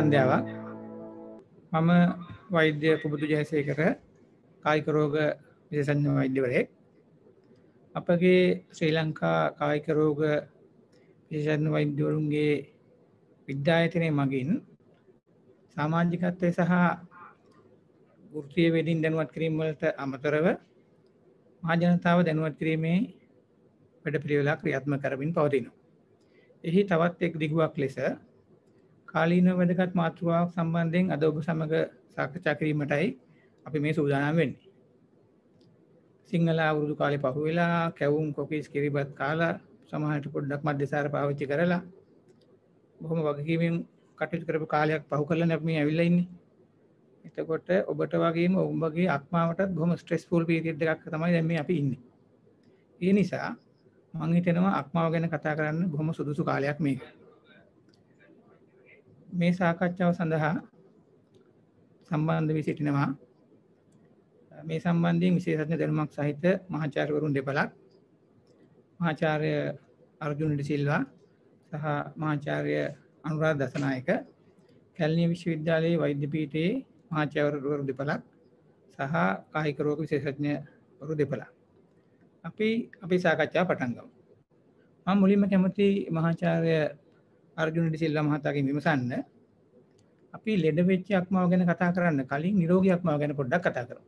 සන්ධ්‍යාවක් මම වෛද්‍ය පුබුදු ජයසේකර කායික රෝග විශේෂඥ වෛද්‍යවරයෙක් අපගේ ශ්‍රී ලංකා කායික රෝග විශේෂඥ වෛද්‍යවරුන්ගේ විද්‍යායතනය මගින් සමාජිකත්වය සහ වෘත්තීය වේදින් දැනුවත් කිරීම වලට අමතරව මහා ජනතාව දැනුවත් කිරීමේ වැඩපිළිවෙලක් ක්‍රියාත්මක කරමින් පවතිනවා. එහි තවත් එක් දිගුවක් ලෙස කාලීනව වැදගත් මාතෘකාවක් සම්බන්ධයෙන් අද ඔබ සමග සාකච්ඡා කිරීමටයි අපි මේ සූදානම් වෙන්නේ. සිංහල අවුරුදු කාලේ පහුවෙලා කැවුම් කොකීස් කිරිබත් කාලා සමහරට පොඩ්ඩක් මද්දසාර පාවිච්චි කරලා බොහොම වගකීමෙන් කටයුතු කරපු කාලයක් පහු කරලා අපි මේ ඇවිල්ලා ඉන්නේ. එතකොට ඔබට වගේම ඔබගේ අත්මාවටත් බොහොම ස්ට්‍රෙස්ෆුල් පීරියඩ් එකක් තමයි දැන් මේ අපි ඉන්නේ. ඒ නිසා මම හිතනවා අත්මාව ගැන කතා කරන්න බොහොම සුදුසු කාලයක් මේක. මේ සාකච්ඡාව සඳහා සම්බන්ධ වී සිටිනවා මේ සම්බන්ධයෙන් විශේෂඥ දැනුමක් සහිත මහාචාර්යවරුන් දෙපළක් මහාචාර්ය අර්ජුන ඩිසිල්වා සහ මහාචාර්ය අනුරාධ දසනායක කැලණිය විශ්වවිද්‍යාලයේ වෛද්‍ය පීඨයේ මහාචාර්යවරු දෙපළක් සහ කායික රෝග විශේෂඥවරු දෙපළක් අපි අපේ සාකච්ඡාව පටන් ගමු මම මුලින්ම කැමති මහාචාර්ය අර්ජුන ඩිසිල්වා මහතාගෙන් විමසන්න අපි ලෙඩ වෙච්ච අක්මාව ගැන කතා කරන්න කලින් නිරෝගී අක්මාව ගැන පොඩ්ඩක් කතා කරමු.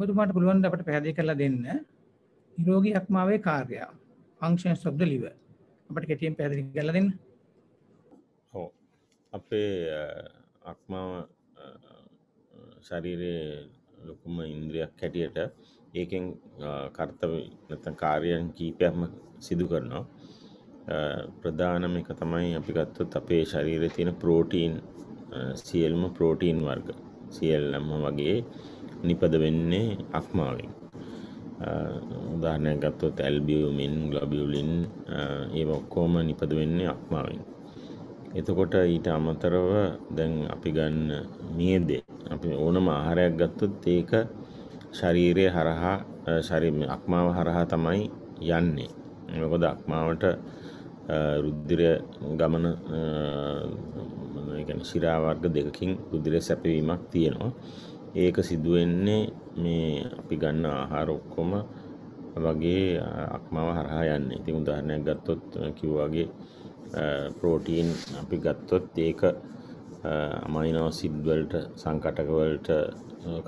ඔබතුමාට පුළුවන් ද අපට පැහැදිලි කරලා දෙන්න නිරෝගී අක්මාවේ කාර්යය functions of the liver අපට කෙටියෙන් පැහැදිලි කරලා දෙන්න. ඔව් අපේ අක්මාව ශරීරයේ ලොකුම ඉන්ද්‍රියක් හැටියට ඒකෙන් කර්තව්‍ය නැත්නම් කාර්යයන් කීපයක්ම සිදු කරනවා. ප්‍රධානම එක තමයි අපි ගත්තොත් අපේ ශරීරය තියෙන ප්‍රෝටීන් සියල්ම ප්‍රෝටීන් වර්ග සියල්ලම වගේ නිපද වෙන්නේ අක්මාවෙන් උදාහරණයක් ගත්තොත් ඇල්බියමින් ග්ලොබියුලින් ඒ ඔක්කෝම නිපද වෙන්නේ අක්මාවෙන් එතකොට ඊට අමතරව දැන් අපි ගන්න නියදේ අපි ඕනම ආහාරයක් ගත්තොත් ඒක ශරීරය හරහා ශරීර අක්මාව හරහා තමයි යන්නේ මොකද අක්මාවට රුද්දිර ගමන ශිරාවර්ග දෙකකින් රුදිර සැපවීමක් තියෙනවා ඒක සිදුවෙන්නේ මේ අපි ගන්න ආහාර ඔක්කොම වගේ අක්මාව හරහා යන්න ඉතින් උදාහරණයක් ගත්තොත් කිව්වාගේ ප්‍රෝටීන් අපි ගත්තොත් ඒක අමයිනෝ සිද්වලට සංකටකවලට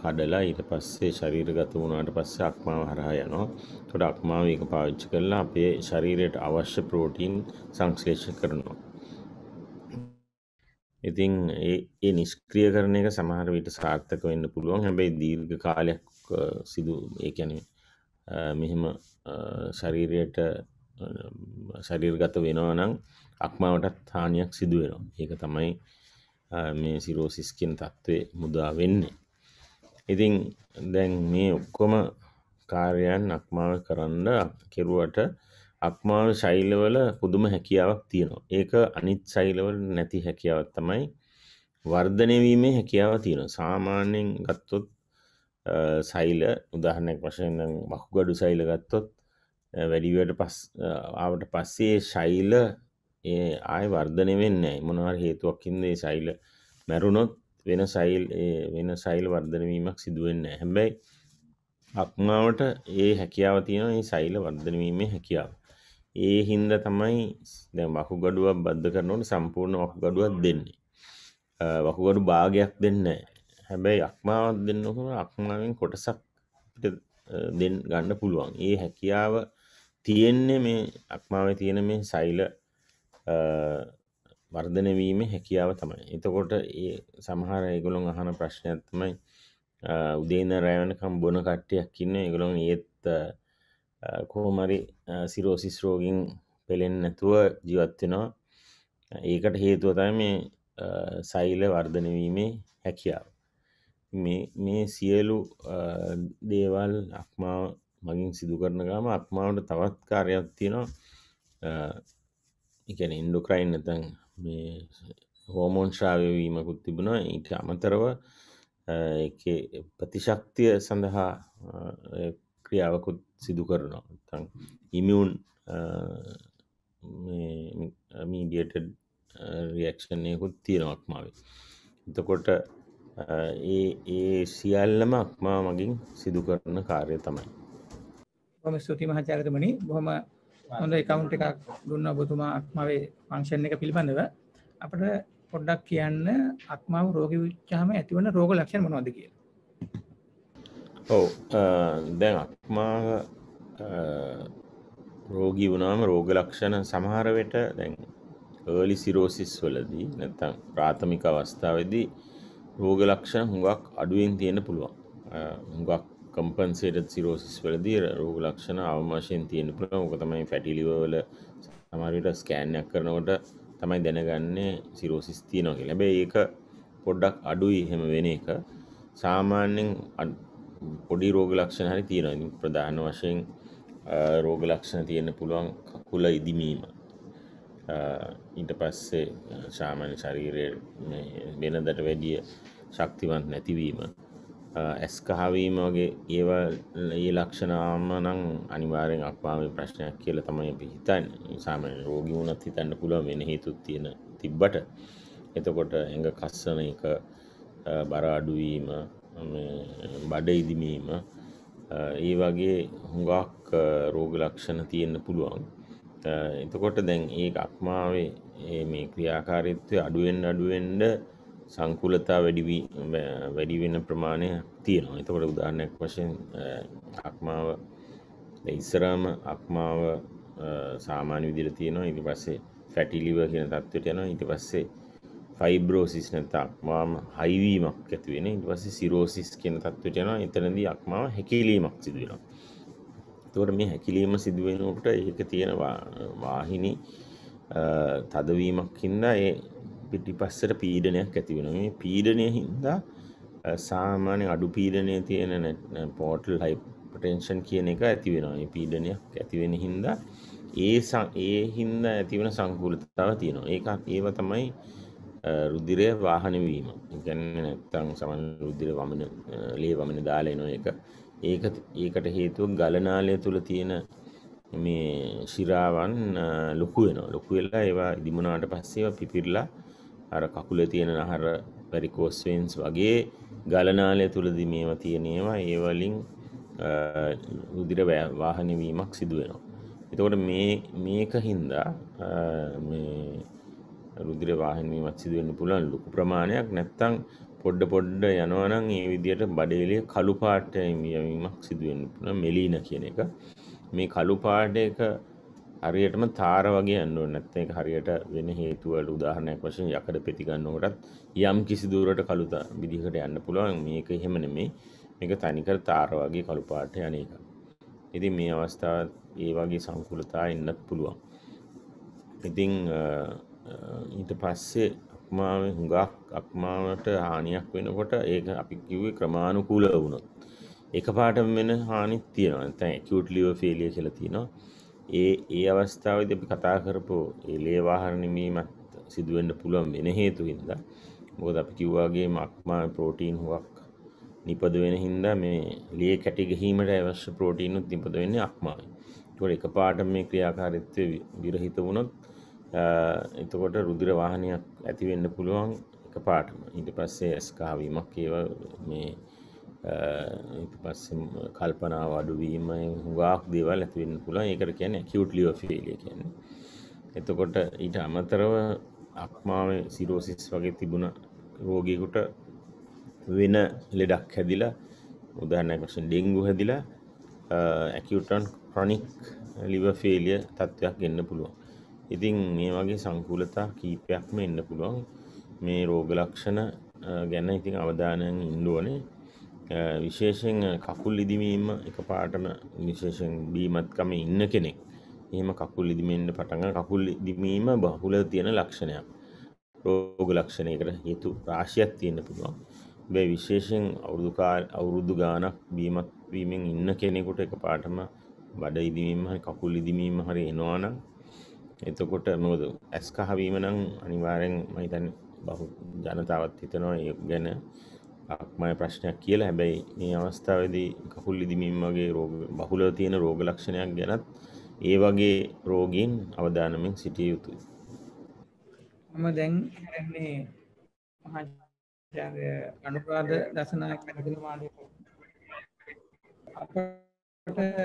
කඩලා ඊට පස්සේ ශරීර ගත වුණාට පස්සේ අක්මාව හරහා යනවා එතකොට අක්මාව ඒක පාවිච්චි කරලා අපේ ශරීරයට අවශ්‍ය ප්‍රෝටීන් සංශ්ලේෂ කරනවා. ඉතින් ඒ නිෂ්ක්‍රිය කරන එක සමහර විට සාර්ථක වෙන්න පුළුවන් හැබැයි දීර්ඝ කාලයක් සිදු ඒ කියන්නේ මෙහෙම ශරීරයට ශරීරගත වෙනවා නම් අක්මාවටත් හානියක් සිදු වෙනවා. ඒක තමයි මේ සිරෝසිස් කියන தત્ත්වේ මුදා වෙන්නේ. ඉතින් දැන් මේ ඔක්කොම කාර්යයන් අක්මාල් කරන්න කෙරුවට අක්මාල් ශෛලවල පුදුම හැකියාවක් තියෙනවා. ඒක අනිත් ශෛලවල නැති හැකියාවක් තමයි වර්ධනය වීමේ හැකියාව තියෙනවා. සාමාන්‍යයෙන් ගත්තොත් සෛල උදාහරණයක් වශයෙන් වකුගඩු සෛල ගත්තොත් වැඩිවට පස් ආවට පස්සේ ශෛල ඒ ආය වර්ධනය වෙන්නේ මොනවර හේතුවක්කින්ද ඒ ශෛල මැරුණොත් වෙන සයිල් වෙන සයිල් වර්ධනවීමක් සිදුවෙන්න හැබැයි අක්මාවට ඒ හැකියාව තියෙන ඒ සෛල වර්ධනවීමේ හැකියාව. ඒ හින්ද තමයි දැ වකු ගඩුවක් බද්ධ කරනවට සම්පූර්ණ වකු ගඩුවක් දෙන්නේ. වකුගඩු භාගයක් දෙන්න හැබැයි අක්මාවත් දෙන්නකොට අක්මාවෙන් කොටසක් දෙන් ගන්න පුළුවන්. ඒ හැකියාව තියෙන්නේ මේ අක්මාව තියෙන මේ සෛල වර්ධනවීම හැකියාව තමයි. එතකොට ඒ සමහර ඒගොළොන් අහන ප්‍රශ්නයක් තමයි උදේන්න රෑවනකම් බොන කට්ටයක් ඉන්න එකළොන් ඒත් කොහොමරි සිරෝසිස් රෝගින් පෙළෙන් නැතුව ජීවත්වෙනවා ඒකට හේතුවතයි මේ සෛල වර්ධනවීමේ හැකියාව මේ සියලු දේවල් අක්මා මගින් සිදු කරනගම අක්මාවට තවත් කාරයක් තියෙනවා එකන ඉන්ඩුක්‍රයින් නතන් මේ හෝමෝන් ශ්‍රාවවීමකුත් තිබුණා ඊට අමතරව ප්‍රතිශක්තිය සඳහා ක්‍රියාවකුත් සිදු කරනවා ඉමියුන් මීඩියට රියක්ෂණයකුත් තියෙනවක්මාවේ එතකොට ඒ ඒ සියල්ලම අක්මා මගින් සිදු කරන කාර්ය තමයි ම ස්තුති මහචාරතමනි බොහොම හොඳ එකකවුන්් එකක් දුන්න ඔබතුමා අක්මාවේ පංක්ෂණ එක පිළිබඳව අපට පොඩ්ඩක් කියන්න අක්මාව රෝගී විච්චාම ඇතිවන රෝග ලක්ෂණ මොනවද කියලා. ඔව් දැන් අක්මාව රෝගී වුණාම රෝග ලක්ෂණ සමහර වෙට දැන් early cirrhosis වලදී නැත්නම් ප්‍රාථමික අවස්ථාවේදී රෝග ලක්ෂණ හුඟක් අඩුවෙන් තියෙන්න පුළුවන්. හුඟක් කම්පන්සේටඩ් සිරෝසිස් වලදී රෝග ලක්ෂණ අවම වශයෙන් තියෙන පුළුවන්. ඕක තමයි ෆැටි ලිවර් වල සමහර විට ස්කෑන් එකක් කරනකොට තමයි දැනගන්නේ සිරෝසිස් තියෙනවා කියලා. හැබැයි ඒක පොඩ්ඩක් අඩුයි එහෙම වෙන එක. සාමාන්‍යයෙන් පොඩි රෝග ලක්ෂණ හරි තියෙනවා. ඉතින් ප්‍රධාන වශයෙන් රෝග ලක්ෂණ තියෙන්න පුළුවන් කකුල ඉදිමීම. ඊට පස්සේ සාමාන්‍ය ශරීරයේ වෙනදට වැඩිය ශක්තිමත් නැතිවීම. ඇස් කහවීම වගේ ඒවල් ඒ ලක්ෂණාම නම් අනිවාරෙන් අක්වාමේ ප්‍රශ්නයක් කියල තමයි අපි හිතන් සාම රෝගී වුණත් හිතන්න පුළුව වෙන හේතුත් තියෙන තිබ්බට එතකොට එඟ කස්සන එක බර අඩුවීම බඩ ඉදිමීම ඒ වගේ හුඟක් රෝග ලක්ෂණ තියෙන්න පුළුවන් එතකොට දැන් ඒ අක්මාවේ මේ ක්‍රියාකාරීත්වය අඩුවෙන් අඩුවෙන්ඩ සංකුලතා වැඩිවී වැඩි වෙන ප්‍රමාණය තියෙනවා එතකොට උදාරණයක් වශයෙන් අක්මාව ඉස්සරාම අක්මාව සාමාන්‍ය විදිර තියෙනවා ඉති පස්සේ ෆැටිලිව කියෙන තත්වට යනවා ඉති පස්සේ ෆයිබ්‍රෝසිස් නැතක්වාම හයිවීමක් ඇතිවෙන ඉට පස සිරෝසිස් කියන තත්වට යනවා එතනද අක්මාව හැකිලීමක් සිදුවෙනවා තවට මේ හැකිලීම සිදුවෙනට ඒක තියෙනවා වාහිනි තදවීමක් හින්දා ඒ පිටිපස්සට පීඩනයක් ඇති වෙන මේ පීඩනය හින්දා සාමාන්‍ය අඩු පීඩනය තියෙන පෝටල් හයිපටෙන්ෂන් කියන එක ඇති වෙනවා පීඩනයක් ඇතිවෙන හින්දා ඒ ඒ හින්ද ඇතිවන සංකූලතාව තියෙනවා ඒකත් ඒව තමයි රුද්දිරය වාහනවීම ගැන්න නැත්තං සමන් රුද්දිර වමන ලේ වමන දාලය නො එක ඒක ඒකට හේතුව ගලනාලය තුළ තියෙන මේ ශිරාවන් ලොකු වෙන ලොකු වෙලා ඒවා දිමුණට පස්සේව පිපිරලා අර කකුල තියෙන නහර පැරිකෝස්වෙන්ස් වගේ ගලනාලය තුළදි මේවා තියනේවා ඒවලින් උදිර වාහනවීමක් සිදුවෙනවා. එතකොට මේක හින්දා රුදිර වාහනවීමත් සිදුවෙන්න පුළන් ලොකු ප්‍රමාණයක් නැත්තං පොඩ්ඩ පොඩ්ඩ යනවනම් ඒ විදියට බඩේලිය කළුපාට යවීමක් සිදුවෙන්න පුළ මෙලීන කියන එක මේ කළුපාට එක හරියටම තාර වගේ යන්න ඕනේ නැත්නම් ඒක හරියට වෙන හේතු වල උදාහරණයක් වශයෙන් යකඩ පෙති ගන්නකොටත් යම් කිසි දුරට කළු විදිහකට යන්න පුළුවන් මේක එහෙම නෙමෙයි මේක තනිකර තාර වගේ කළු පාට යන එක. ඉතින් මේ අවස්ථාව ඒ වගේ සංකූලතා එන්නත් පුළුවන්. ඉතින් ඊට පස්සේ අක්මාවේ හුඟක් අක්මාවට හානියක් වෙනකොට ඒක අපි කිව්වේ ක්‍රමානුකූලව වුණොත්. එකපාරටම වෙන හානිත් තියෙනවා. නැත්නම් acute liver failure කියලා තියෙනවා. ඒ ඒ අවස්ථාවේදී අපි කතා කරපු ඒ ලේ වාහන නිමීමත් සිදු වෙන්න පුළුවන් වෙන හේතු හින්දා මොකද අපි කිව්වා වගේ මක්මා ප්‍රෝටීන් හුවක් නිපද වෙන හින්දා මේ ලේ කැටි ගහීමට අවශ්‍ය ප්‍රෝටීන් උත් නිපද වෙන්නේ අක්මාවෙන්. ඒකෝර එකපාරට මේ ක්‍රියාකාරීත්වය විරහිත වුණොත් එතකොට රුධිර වාහනයක් ඇති වෙන්න පුළුවන් එකපාරටම. ඊට පස්සේ ඇස් කහවීමක් ඒවා මේ පස්ස කල්පනාව අඩුවීම හුගක් දේවල් ඇතිවෙන්න පුළා ඒකර කියන කිවට්ලියෝ ෆේලිය කියන්නේ එතකොට ඊට අමතරව අක්මාව සිරෝසිස් වගේ තිබුණ රෝගයකුට වෙන ලෙඩක් හැදිලා උදාහරණයක්ශෙන් ඩෙංගු හැදිලා ඇකියටන් ප්‍රොනික් ලිව ෆේලිය තත්ත්වයක් එන්න පුළුවන් ඉතින් මේ වගේ සංකූලතා කීපයක්ම එන්න පුළුවන් මේ රෝග ලක්ෂණ ගැන ඉතින් අවධානයෙන් ඉන්දුවනේ විශේෂයෙන් කකුල් ඉදිමීම එක පාටම විශේෂෙන් බීමත්කම ඉන්න කෙනෙක් එහෙම කකුල් ඉදිමෙන්ට පටඟ කකුල් ඉදිමීම බහුල තියෙන ලක්ෂණයක් රෝග ලක්ෂණයකට හේතු රාශියක් තියෙන පුළුවන් බැ විශේෂෙන් අවුරුදුකාල් අවුරුදු ගානක් බීමත් වීමෙන් ඉන්න කෙනෙකුට එක පාටම බඩ ඉදිමීම හරි කකුල් ඉදිමීම හරි එනවානම් එතකොට මොකද ඇස්කහවීම නම් අනිවාරයෙන් මහිතන් බහු ජනතාවත් හිතනවා ගැන අක්මය ප්‍රශ්නයක් කියලා හැබැයි මේ අවස්ථාවදී කකුල් ඉදිමීම් වගේ රෝග බහුලව තියෙන රෝග ලක්ෂණයක් ගැනත් ඒ වගේ රෝගීන් අවධානමින් සිටිය යුතුයි. මම දැන් හැරන්නේ මහාචාර්ය අනුරාධ දසනායක මැතිතුමා මාඩිය අපට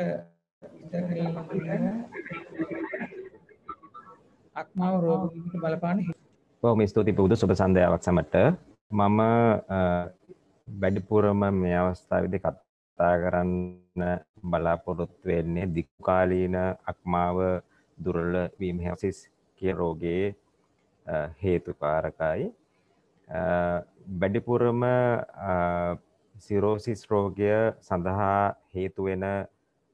අක්මාව රෝගීන්ට බලපාන ඔව් මේ ස්තුතියි පුදු සුබ සන්දයාවක් සමට මම වැඩිපුරම මේ අවස්ථාවද කත්තා කරන්න බලාපොරොත්තු වෙන්නේ දික්කාලීන අක්මාව දුරල වීමහසිස් කිය රෝගයේ හේතුකාරකයි වැඩිපුරම සිරෝසිස් රෝගය සඳහා හේතුවෙන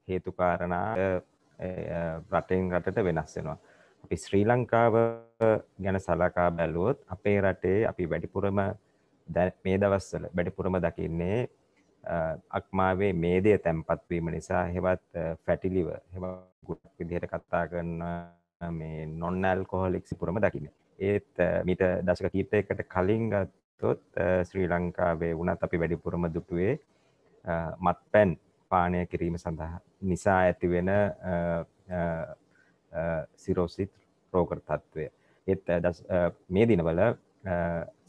හේතුකාරණා රටෙන් රටට වෙනස් වෙනවා. අපි ශ්‍රී ලංකාව ගැන සලකා බැලුවොත් අපේ රටේ අපි වැඩිපුරම දැ මේ දවස්සල වැඩිපුරම දකින්නේ අක්මාවේ මේදය තැන්පත්වීම නිසා හෙවත් ෆැටිලිව හෙ ගුට් විදිහයට කත්තා කරන්න මේ නොන්නල් කොහොලෙක්සි පුරම දකින්න ඒත් මිට දශක කීපයකට කලින් ගත්තොත් ශ්‍රී ලංකාවේ වනත් අපි වැඩිපුරම දුටුවේ මත් පැන් පානය කිරීම සඳහා නිසා ඇතිවෙන සිරෝසිත් රෝකර තත්ත්වය ඒත් මේ දිනවල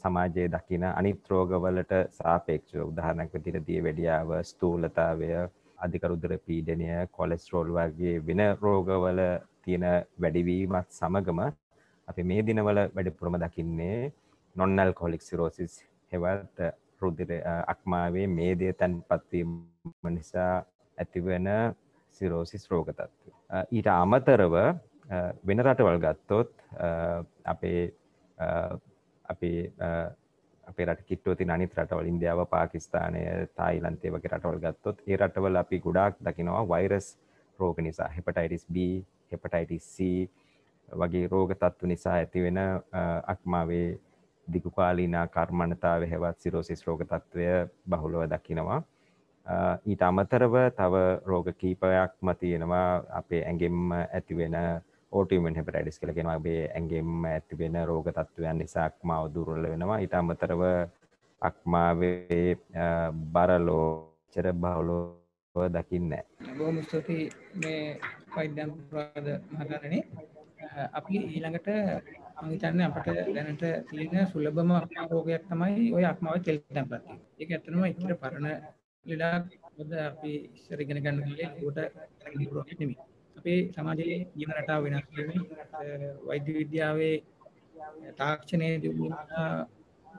සමාජයේ දකින අනිත් රෝගවලට සාපේක්ෂව උදාහරණයක් විදිහට දියවැඩියාව ස්ථූලතාවය අධික රුධිර පීඩනය කොලෙස්ටරෝල් වගේ වෙන රෝගවල තියෙන වැඩිවීමත් සමගම අපි මේ දිනවල වැඩිපුරම දකින්නේ non alcoholic cirrhosis හෙවත් රුධිර අක්මාවේ මේදය තැන්පත්වීම නිසා ඇතිවන සිරෝසිස් රෝග තත්ත්වය. ඊට අමතරව වෙන රටවල් ගත්තොත් අපේ අපි අපේ රට කිට්ටෝ තින අනිත් රටවල ඉන්දියාව පාකිස්ානය තායිලන්තේ වගේ රටවල් ගත්තොත් ඒ රටවල අපි ගොඩාක් දකිනවා වෛරස් රෝග නිසා හෙපටයිටිස් B හෙපටයිටිස්C වගේ රෝග තත්තු නිසා ඇතිවෙන අක්මාවේ දිගුකාලීනා කර්මණතාව හෙවත් සිරෝසිස් රෝග තත්ත්වය බහුලව දකිනවා ඊට අමතරව තව රෝග කීපයක්ම තියෙනවා අපේ ඇගෙම්ම ඇතිවෙන ඕටීමෙන් හෙපටයිඩිස් කළ කෙනවාගේ ඇන්ගේම ඇතිබෙන රෝග තත්ත්වයන් නිසාක්ම අවදුරල්ල වෙනවා ඉතාමතරව අක්මාවේ බරලෝ චර බහුලෝ දකින්න බොම ස්තුති මේ පයිඩම් ප්‍රාද මහගරනේ අපි ඊළඟට අමිතන්න අපට දැනට තියෙන සුලබම රෝගයක් තමයි ඔය අක්මාව තෙල් තැම්පත් ඒක ඇත්තනම ඉතර පරණ ලෙඩක් අපි ඉස්සර ඉගෙන ගන්න කාලේ ඒකට රෝගයක් නෙමෙයි ಏ ಸಮಜಲೇ ಯಮ ನಟಾ ವಿನಾಸ್ತೆ ವೈದ್ಯ ವಿಧ್ಯಾವೇ ತಾಕ್ಷಣೆ ತಿಬೂ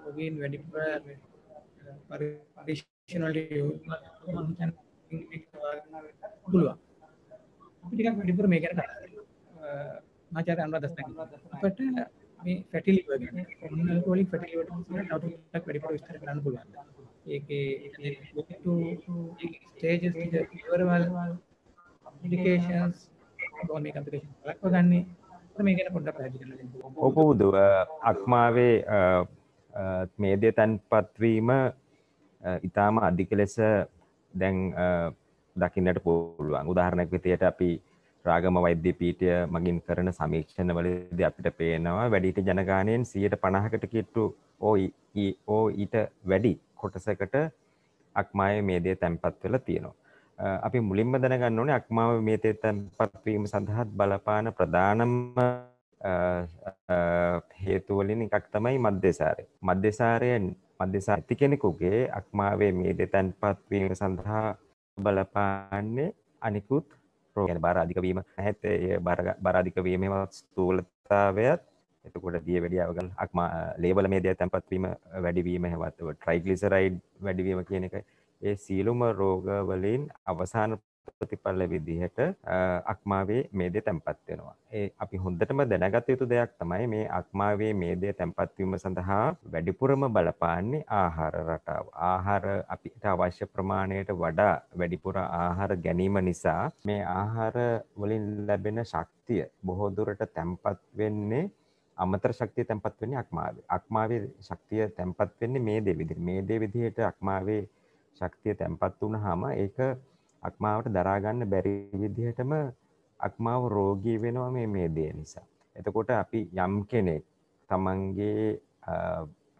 ಹೋಗೇನ್ ಬೆಡಿಪರ ಪಡೇಶನಲ್ ಯೂರ್್ ಮಂತನ್ ಇಕ್ಟ್ ವಾಗ್ನ ಬೆಲ್ಲ್ ಪುಲುವಾ ಅಪಿ ಟಿಕಾಕ್ ಬೆಡಿಪರ ಮೇ ಕೆರೆ ಕರ ಅ ನಾಚರೇ ಅನ್ವಾದಸ್ತಕಿ ಪೆಟಲ್ ಮೀ ಫೆಟಲಿ ವಿಗೇನ್ ಆಲ್ಕೋಹಲಿಕ್ ಫೆಟಲಿ ವಿಟನ್ಸ್ ಮರ ಡೌಟುಕ್ ಬೆಡಿಪರ ಇಷ್ಟರ ಕರನ್ ಪುಲುವಾ ಏಕೆ ಏಕೆ ಸ್ಟೇಜ್ಸ್ ಇಸ್ ಜೇ ಫಿವರ್ ವಾಲ್ಸ್ ಅಪ್ಲಿಕೇಶನ್ಸ್ කොහොමද මේ කම්පියුටේෂන් වලක්ව ගන්නෙ? මේ ගැන පොඩ්ඩක් පැහැදිලි කරලා දෙන්න. ඔපොබුදු අක්මාවේ මේ දේ තැන්පත් වීම ඊටාම අධික ලෙස දැන් දකින්නට පුළුවන්. උදාහරණයක් විදියට අපි රාගම වෛද්‍ය පීඨය මගින් කරන සමීක්ෂණවලදී අපිට පේනවා වැඩිහිටි ජනගහණයෙන් 150කට කිට්ටු ඕ ඊට වැඩි කොටසකට අක්මායේ මේ දේ තැන්පත් වෙලා තියෙනවා. අපි මුලින්ම දැනගන්න ඕනේ අක්මාව මේ තැන්පත් වීම සඳහා බලපාන ප්‍රධානම හේතු වලින් එකක් තමයි මධ්‍යසාරය. මධ්‍යසාරය මධ්‍යසාර ඇති කෙනෙකුගේ අක්මාවේ මේ දෙතැන්පත් වීම සඳහා බලපාන්නේ අනිකුත් රෝග බාර අධික වීම නැහැත් ඒ බාර අධික වීමේවත් ස්ථූලතාවයත් එතකොට දිය වැඩියාවගල් අක්මා ලේබල මේ දෙය තැන්පත් වීම වැඩිවීම හෙවත් ට්‍රයිග්ලිසරයිඩ් වැඩිවීම කියන එකයි ඒ සියලුම රෝගවලින් අවසාන ප්‍රතිඵල විදිහට අක්මාවේ මේදේ තැම්පත් වෙනවා. ඒ අපි හොඳටම දැනගත යුතු දෙයක් තමයි මේ අක්මාවේ මේදේ තැම්පත් වීම සඳහා වැඩිපුරම බලපාන්නේ ආහාර රටාව. ආහාර අපිට අවශ්‍ය ප්‍රමාණයට වඩා වැඩිපුර ආහාර ගැනීම නිසා මේ ආහාර වලින් ලැබෙන ශක්තිය බොහෝ දුරට තැම්පත් වෙන්නේ අමතර ශක්තිය තැම්පත් වෙන්නේ අක්මාවේ. අක්මාවේ ශක්තිය තැම්පත් වෙන්නේ මේ දේ විදිහට. මේ දේ විදිහට අක්මාවේ ශක්තිය තැම්පත් වුණාම ඒක අක්මාවට දරා ගන්න බැරි විදිහටම අක්මාව රෝගී වෙනවා මේ මේ දේ නිසා. එතකොට අපි යම් කෙනෙක් තමන්ගේ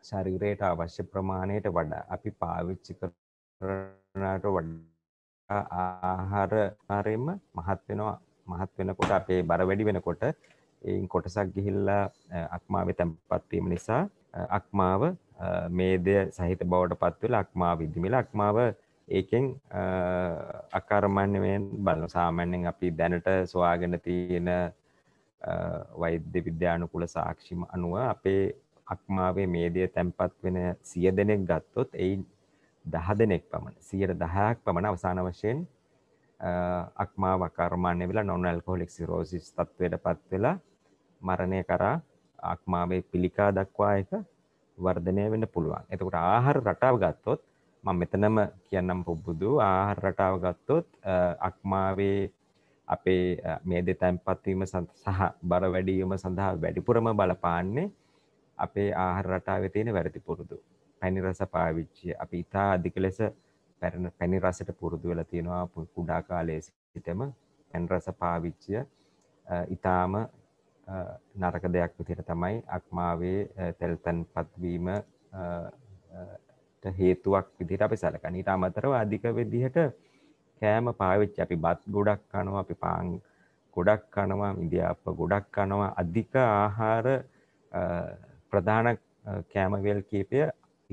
ශරීරයට අවශ්‍ය ප්‍රමාණයට වඩා අපි පාවිච්චි කරනට වඩා ආහාර ආරෙම මහත් වෙනවා මහත් වෙනකොට අපේ බර වැඩි වෙනකොට ඒන් කොටසක් ගිහිල්ලා අක්මාවේ තැම්පත් වීම නිසා අක්මාව මේදය සහිත බවට පත්වල අක්මා විදිමිල අක්මාව ඒකෙන් අකර්මණ්‍යයෙන් බලන සාමන්‍යෙන් අපි දැනට ස්වාගෙන තියෙන වෛද්‍ය විද්‍යානුකුල සාක්ෂිම අනුව අපේ අක්මාවේ මේදය තැන්පත් වෙන සිය දෙනෙක් ගත්තොත් එයි දහ දෙනෙක් පමණ සියට දහයක් පමණ අවසාන වශයෙන් අක්මා වකර්මාණය වෙලා නොනල්කෝලෙක් සිරෝසිස් තත්වයට පත් වෙලා මරණය කරා ආක්මාවේ පිළිකා දක්වා එක වර්ධනය වෙන්න පුළුවන් එතකොට ආහාර රටාව ගත්තොත් මම මෙතනම කියන්නම් පුබ්බුදු ආහාර රටාව ගත්තොත් අක්මාවේ අපේ මේ දෙතැන් පත්වීම සහ බර වැඩීම සඳහා වැඩිපුරම බලපාන්නේ අපේ ආහාර රටාව තියෙන වැරදි පුරුදු පැණි රස පාවිච්චිය අපි ඉතා අධික ලෙස පැරණ පැණි රසට පුරුදු වෙලා තියෙනවා කුඩා කාලයේ සිටම පැන් රස පාවිච්චිය ඉතාම නරක දෙයක් විතිර තමයි අක්මාවේ තැල්තැන් පත්වීම හේතුවක් විදිට අපි සලකන ඉට අමතරව අධික විදිහට කෑම පාවිච්ච අපි බත් ගොඩක් කනවා අපි පාන් ගොඩක් කනවා ඉදිාප ගොඩක් කනවා අධික ආහාර ප්‍රධාන කෑමවල් කීපය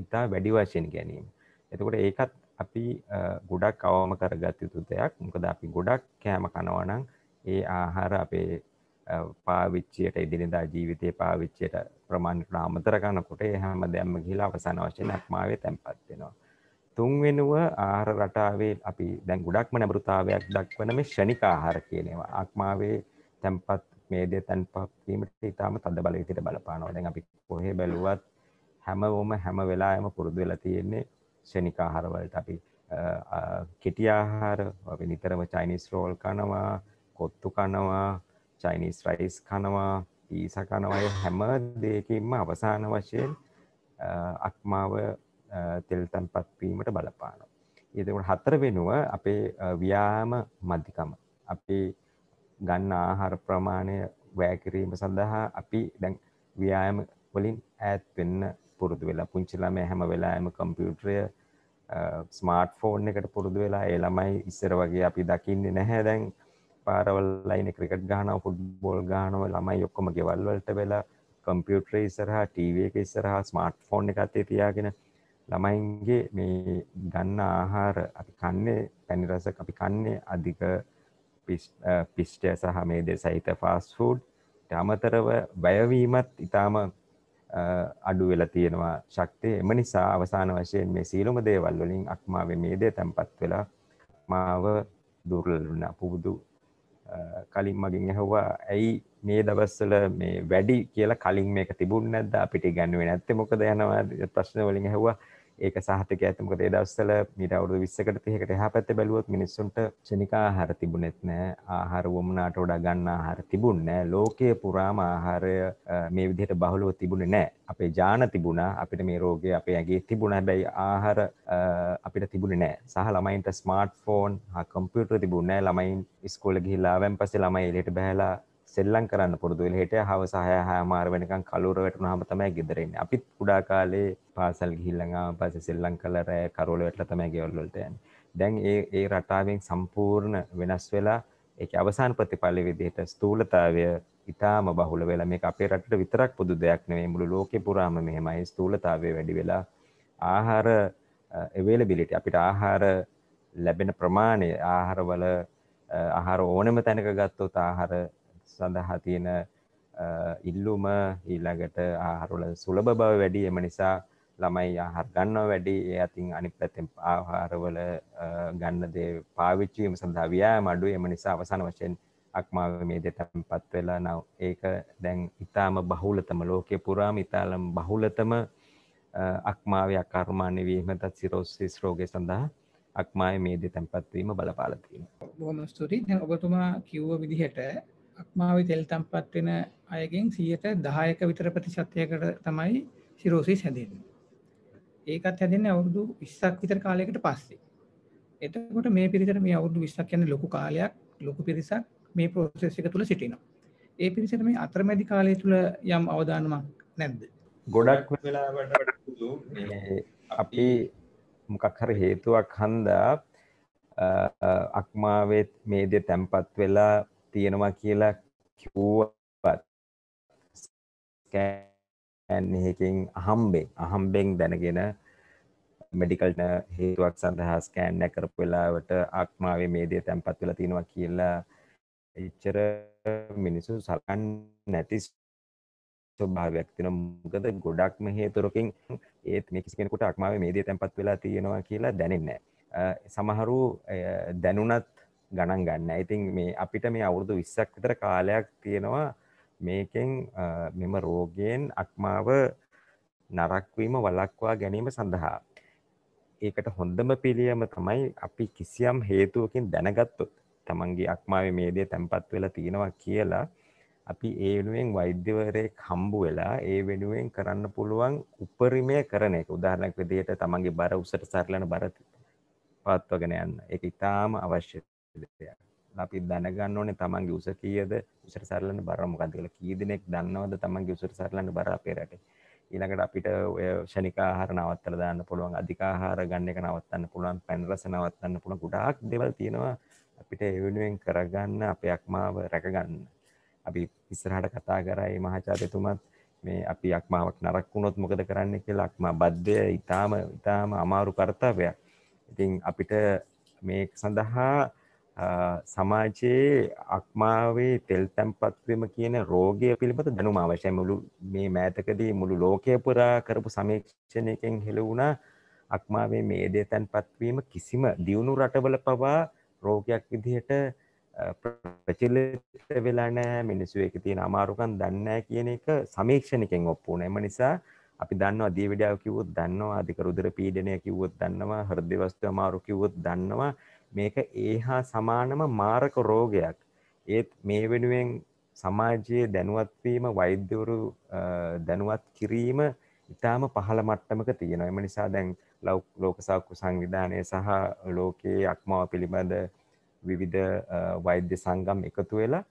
ඉතා වැඩි වශයෙන් ගැනීම එතකොට ඒකත් අපි ගොඩක් අවම කරගත් යුතු දෙයක් මොකද අපි ගොඩක් කෑම කනවනං ඒ ආහාර අපේ පාවිච්චයට ඉදිරිදා ජීවිතය පාවිච්චයට ප්‍රමාණට අමතර ගන්නකොට හැම දැම්ම ගිලා අවසාන වශයෙන් අක්මාවේ තැන්පත් වෙනවා. තුන්වෙනුව ආහාර රටාවේ අපි දැන් ගොඩක්ම නැඹුරුතාවයක් දක්වන මේ ෂණික ආහාර කියනවා. අක්මාවේ තැන්පත් මේදය තැන්පත් වීමට ඉතාම තද බල විදිහට බලපානවා. දැන් අපි කොහේ බැලුවත් හැමෝම හැම වෙලාවෙම පුරුදු වෙලා තියෙන්නේ ෂණික ආහාර වලට අපි කෙටි ආහාර අපි නිතරම චයිනිස් රෝල් කනවා, කොත්තු කනවා, චයිනිස් රයිස් කනවා ඊස කනවය හැම දෙයකින්ම අවසාන වශයෙන් අක්මාව තෙල් තැන්පත්වීමට බලපානවා. එදකට හතර වෙනුව අපේ ව්‍යාම මධිකම අපි ගන්න ආහාර ප්‍රමාණය වෑකිරීම සඳහා අපි දැන් ව්‍යායම වලින් ඈත් වෙන්න පුරුදු වෙලා පුංචිලාම හැම වෙලාම කම්පියුටරය ස්මාර්ට් ෆෝන් එකට පුරුදු වෙලා ඒ ළමයි ඉස්සර වගේ අපි දකින්නේ නැහැ දැන් පාරවල්ලයින ක්‍රිකට් ගානාව ෆුඩ්බෝල් ගානව ළමයි ඔක්කොම ගෙවල්වලට වෙලා කම්පියුටරේ ඉස්සරහා ටීව එක ඉස්සරහා ස්මාර්ට් ෆෝන් එක අතේ තියාගෙන ළමයින්ගේ මේ ගන්න ආහාර අපි කන්නේ පැනිරස අපි කන්නේ අධික පිෂ්ටය සහ මේ දෙ සහිත ෆාස් ෆූඩ් අමතරව බයවීමත් ඉතාම අඩු වෙලා තියෙනවා ශක්තිය එම නිසා අවසාන වශයෙන් මේ සීලුම දේවල් වලින් අක්මාවේ මේ දේ තැන්පත් වෙලා මාව දුර්ලන පුබුදු කලින් මගින් ඇහවා ඇයි මේ දවස්සල මේ වැඩි කියලා කලින් මේක තිබුණ නැද්ද අපිට ගැන්ුවේ නැත්තේ මොකද යනවා ප්‍රශ්න වලින් ඇහවා ඒක සාහටක ඇතමක දවස්සල මිට අවුදු විස්සකට තියකට එහ පැත්ත බැලුවත් මිනිස්සුන්ට චනිකා ආහාර තිබුණෙත් නෑ ආහාර වමනාට ොඩා ගන්න ආහාර තිබුණ නෑ ලෝකය පුරාම ආහාරය මේ විදිහට බහුලුව තිබුණ නෑ අපේ ජාන තිබුණා අපිට මේ රෝගය අපේ ඇගේ තිබුණ බැයි ආහාර අපිට තිබුණ නෑ සහ ළමයින්ට ස්මර්ට් ෆෝන් හා කම්පියුටර තිබුණ නෑ ළමයින් ස්කෝල ගිහිල්ලාවැම් පසේ ළමයි එලට බැහලා සෙල්ලම් කරන්න පුරුදු වෙලා හිටියා හවස 6 6මාර වෙනකන් කලුර වැටුනහම තමයි ගෙදර එන්නේ. අපිත් කුඩා කාලේ පාසල් ගිහිල්ලා ආවම පස්සේ සෙල්ලම් කළා රෑ කරවල වැටලා තමයි ගෙවල් වලට යන්නේ. දැන් ඒ ඒ රටාවෙන් සම්පූර්ණ වෙනස් වෙලා ඒක අවසාන ප්‍රතිඵල විදිහට ස්ථූලතාවය ඉතාම බහුල වෙලා මේ අපේ රටට විතරක් පුදු දෙයක් නෙවෙයි මුළු ලෝකෙ පුරාම මෙහෙමයි ස්ථූලතාවය වැඩි වෙලා ආහාර availability අපිට ආහාර ලැබෙන ප්‍රමාණය ආහාරවල ආහාර ඕනම තැනක ගත්තොත් ආහාර සඳහා තියෙන ඉල්ලුම ඊළඟට ආහරුල සුලභ බව වැඩි එම නිසා ළමයි ආහාර ගන්නව වැඩි ඒ අතින් අනි පැතෙන් ආහාරවල ගන්නදේ පාවිච්චුවීම සඳහා ව්‍යෑ මඩු එම නිසා අවසන වශයෙන් අක්මාව මේ දෙටම් පත් වෙලා නව ඒක දැන් ඉතාම බහුලතම ලෝකය පුරාම ඉතාලම් බහුලතම අක්මාව අකර්මාණය වීමතත් සිරෝස්සිස් රෝගය සඳහා අක්මාය මේ දෙ තැන්පත්වීම බලපාලතිීම බොහොම ස්තුරි ඔබතුමා කිව්ව විදිහට අක්මාව තෙල් තම්පත් වෙන අයගෙන් සියයට දහයක විතර ප්‍රතිශතයකට තමයි සිරෝසිස් හැදෙන්නේ. ඒකත් හැදෙන්නේ අවුරුදු 20ක් විතර කාලයකට පස්සේ. එතකොට මේ පිරිසට මේ අවුරුදු 20ක් කියන්නේ ලොකු කාලයක් ලොකු පිරිසක් මේ ප්‍රොසෙස් එක තුල සිටිනවා. ඒ පිරිසට මේ අතරමැදි කාලය තුල යම් අවදානමක් නැද්ද? ගොඩක් වෙලාවට අපි මොකක් හරි හේතුවක් හන්දා අක්මාවෙත් මේ දේ තැම්පත් වෙලා තියෙනවා කියලා කිව්වත් ස්කෑන් එකකින් අහම්බෙන් අහම්බෙන් දැනගෙන මෙඩිකල්න හේතුවක් සඳහා ස්කෑන් එක කරපු වෙලාවට ආත්මාවේ මේ දේ තැම්පත් වෙලා තියෙනවා කියලා එච්චර මිනිස්සු සලකන් නැති ස්වභාවයක් තියෙනවා මොකද ගොඩක්ම හේතුරකින් ඒත් මේ කිසි කෙනෙකුට ආත්මාවේ මේ දේ තැම්පත් වෙලා තියෙනවා කියලා දැනෙන්නේ නැහැ. සමහරු දැනුණත් ගණන් ගන්න ඉතින් මේ අපිට මේ අවුරුදු විස්සක් විතර කාලයක් තියෙනවා මේකෙන් මෙම රෝගයෙන් අක්මාව නරක්වීම වලක්වා ගැනීම සඳහා. ඒකට හොඳම පිළියම තමයි අපි කිසියම් හේතුවකින් දැනගත්තොත් තමන්ගේ අක්මාව මේ දේ තැන්පත් වෙලා තියෙනවා කියලා අපි ඒ වෙනුවෙන් වෛද්‍යවරයෙක් හම්බු වෙලා ඒ වෙනුවෙන් කරන්න පුළුවන් උපරිමය කරන එක උදාහරණයක් විදිහට තමන්ගේ බර උසට සරලන බර පවත්වාගෙන යන්න ඒක ඉතාම අවශ්‍යයි දෙයක් අපි දැනගන්න ඕනේ තමන්ගේ උස කීයද උසට සරලන්න බර මොකද්ද කියලා කී දෙනෙක් දන්නවද තමන්ගේ උසට සරලන්න බර අපේ රටේ ඊළඟට අපිට ඔය ෂණික ආහාර නවත්තලා දාන්න පුළුවන් අධික ආහාර ගන්න එක නවත්තන්න පුළුවන් පැන් රස නවත්තන්න පුළුවන් ගොඩාක් දේවල් තියෙනවා අපිට ඒ වෙනුවෙන් කරගන්න අපේ අක්මාව රැකගන්න අපි ඉස්සරහට කතා කරා මේ මහාචාර්යතුමත් මේ අපි අක්මාවක් නරක් වුණොත් මොකද කරන්න කියලා අක්මා බද්ධය ඊටාම ඊටාම අමාරු කාර්යයක්. ඉතින් අපිට මේ සඳහා සමාජයේ අක්මාවේ තෙල් තැන්පත්වීම කියන රෝගය පිළිබඳ දැනුම අවශ්‍යයි. මුළු මේ මෑතකදී මුළු ලෝකය පුරා කරපු සමීක්ෂණයකින් හෙළ වුණා අක්මාවේ මේදය තැන්පත්වීම කිසිම දියුණු රටවල පවා රෝගයක් විදිහට ප්‍රචලිත වෙලා නෑ මිනිස්සු එක තියෙන අමාරුකම් දන්නේ කියන එක සමීක්ෂණිකෙන් ඔප්පු වුණා. එම නිසා අපි දන්නවා දියවිඩාව කිව්වොත් දන්නවා අධික රුධිර පීඩනය කිව්වොත් දන්නවා හෘද වස්තු අමාරු කිව්වොත් දන්නවා මේක ඒ හා සමානම මාරක රෝගයක් ඒත් මේ වෙනුවෙන් සමාජයේ දැනුවත්වීම වෛද්‍යවරු දැනුවත් කිරීම ඉතාම පහළ මට්ටමක තියෙනවා එම නිසා දැන් ලෝකසාක්කු සංවිධානය සහ ලෝකයේ අක්මාව පිළිබඳ විවිධ වෛද්‍ය සංගම් එකතු වෙලා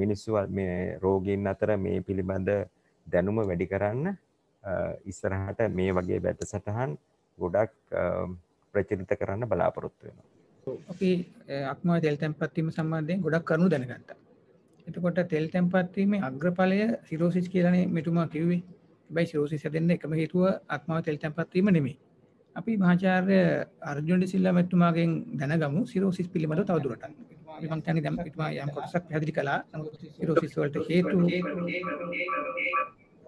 මිනිස්සු මේ රෝගීන් අතර මේ පිළිබඳ දැනුම වැඩි කරන්න ඉස්සරහට මේ වගේ බැට සටහන් ගොඩක් ප්‍රචරිත කරන්න බලාපොරොත්තු වෙනවා අපි අක්මව තෙල් තැන්පත්වීම සම්බන්ධයෙන් ගොඩක් කරුණු දැනගත්තා. එතකොට තෙල් තැන්පත්වීමේ අග්‍රඵලය සිරෝසිස් කියලානේ මෙතුමා කිව්වේ. හැබැයි සිරෝසිස් හැදෙන්න එකම හේතුව අක්මව තෙල් තැන්පත්වීම නෙමෙයි. අපි මහාචාර්ය අර්ජුන් ඩිසිල්ලා මෙතුමාගෙන් දැනගමු සිරෝසිස් පිළිබඳව තවදුරටත්. මම කියන්නේ දැන් මෙතුමා යම් කොටසක් පැහැදිලි කළා. සිරෝසිස් වලට හේතු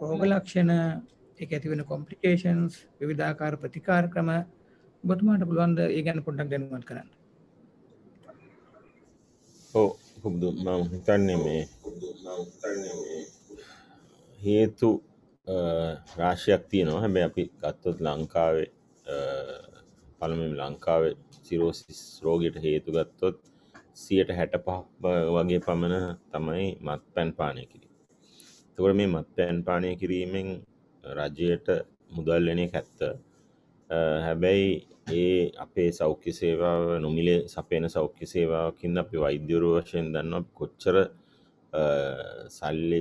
රෝග ලක්ෂණ ඒක ඇති වෙන කොම්ප්ලිකේෂන්ස් විවිධාකාර ප්‍රතිකාර ක්‍රම ඔබතුමාට පුළුවන් ද ඒ ගැන පොඩ්ඩක් දැනුවත් කරන්න. ඔව් පුබුදු මම හිතන්නේ මේ හේතු රාශයක් තියෙනවා හැබැයි අපි ගත්තොත් ලංකාවේ පළමුවෙන් ලංකාවේ සිරෝසිස් රෝගයට හේතු ගත්තොත් සියට හැට පහ වගේ පමණ තමයි මත් පැන් පානය කිරි තකොට මේ මත් පැන් පානය කිරීමෙන් රජයට මුදල් එන ඇත්ත හැබැයි ඒ අපේ සෞඛ්‍ය සේවාව නොමිලේ සපයන සෞඛ්‍ය සේවාවකින් අපි වෛද්‍යරු වශයෙන් දන්න කොච්චර සල්ලි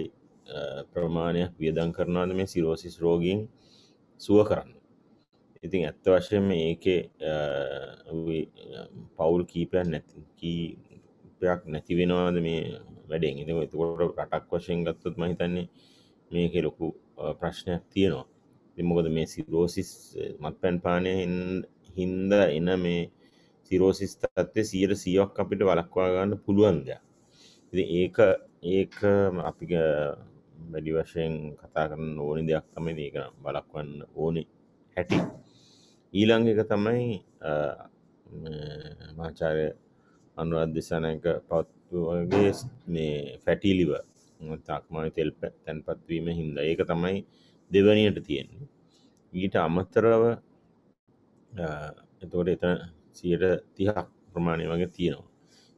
ප්‍රමාණයක් වියදන් කරනවාද මේ සිරෝසිස් රෝගීන් සුව කරන්න ඉතින් ඇත්ත වශයෙන් ඒකේ පවුල් කීපයක් නැති කීපයක් නැතිවෙනවාද මේ වැඩෙන් ඉති එතකොට රටක් වශයෙන් ගත්තොත් මහිතන්නේ මේක ලොකු ප්‍රශ්නයක් තියෙනවා මොකද මේ සිරෝසිස් eh, මත්පැන් පානය හින්ද එන මේ සිරෝසිස් තත්ත්වය සියට සියක් අපිට වලක්වා ගන්න පුළුවන්ද ඒක ඒක අපි eh, වැඩි වශයෙන් කතා කරන්න ඕනි දෙයක් තම ඒක බලක්වන්න ඕනි හැටි ඊළං එක තමයි මාචාරය අනුරත් දෙසනයක පත්තුගේ මේ ෆැටිලිව තාක්මයි තෙල් තැන්පත්වීම හින්ද ඒක තමයි දෙවනියට තියෙන්නේ ඊට අමතරව එතකොට එතන සියට තිහක් ප්‍රමාණය වගේ තියෙනවා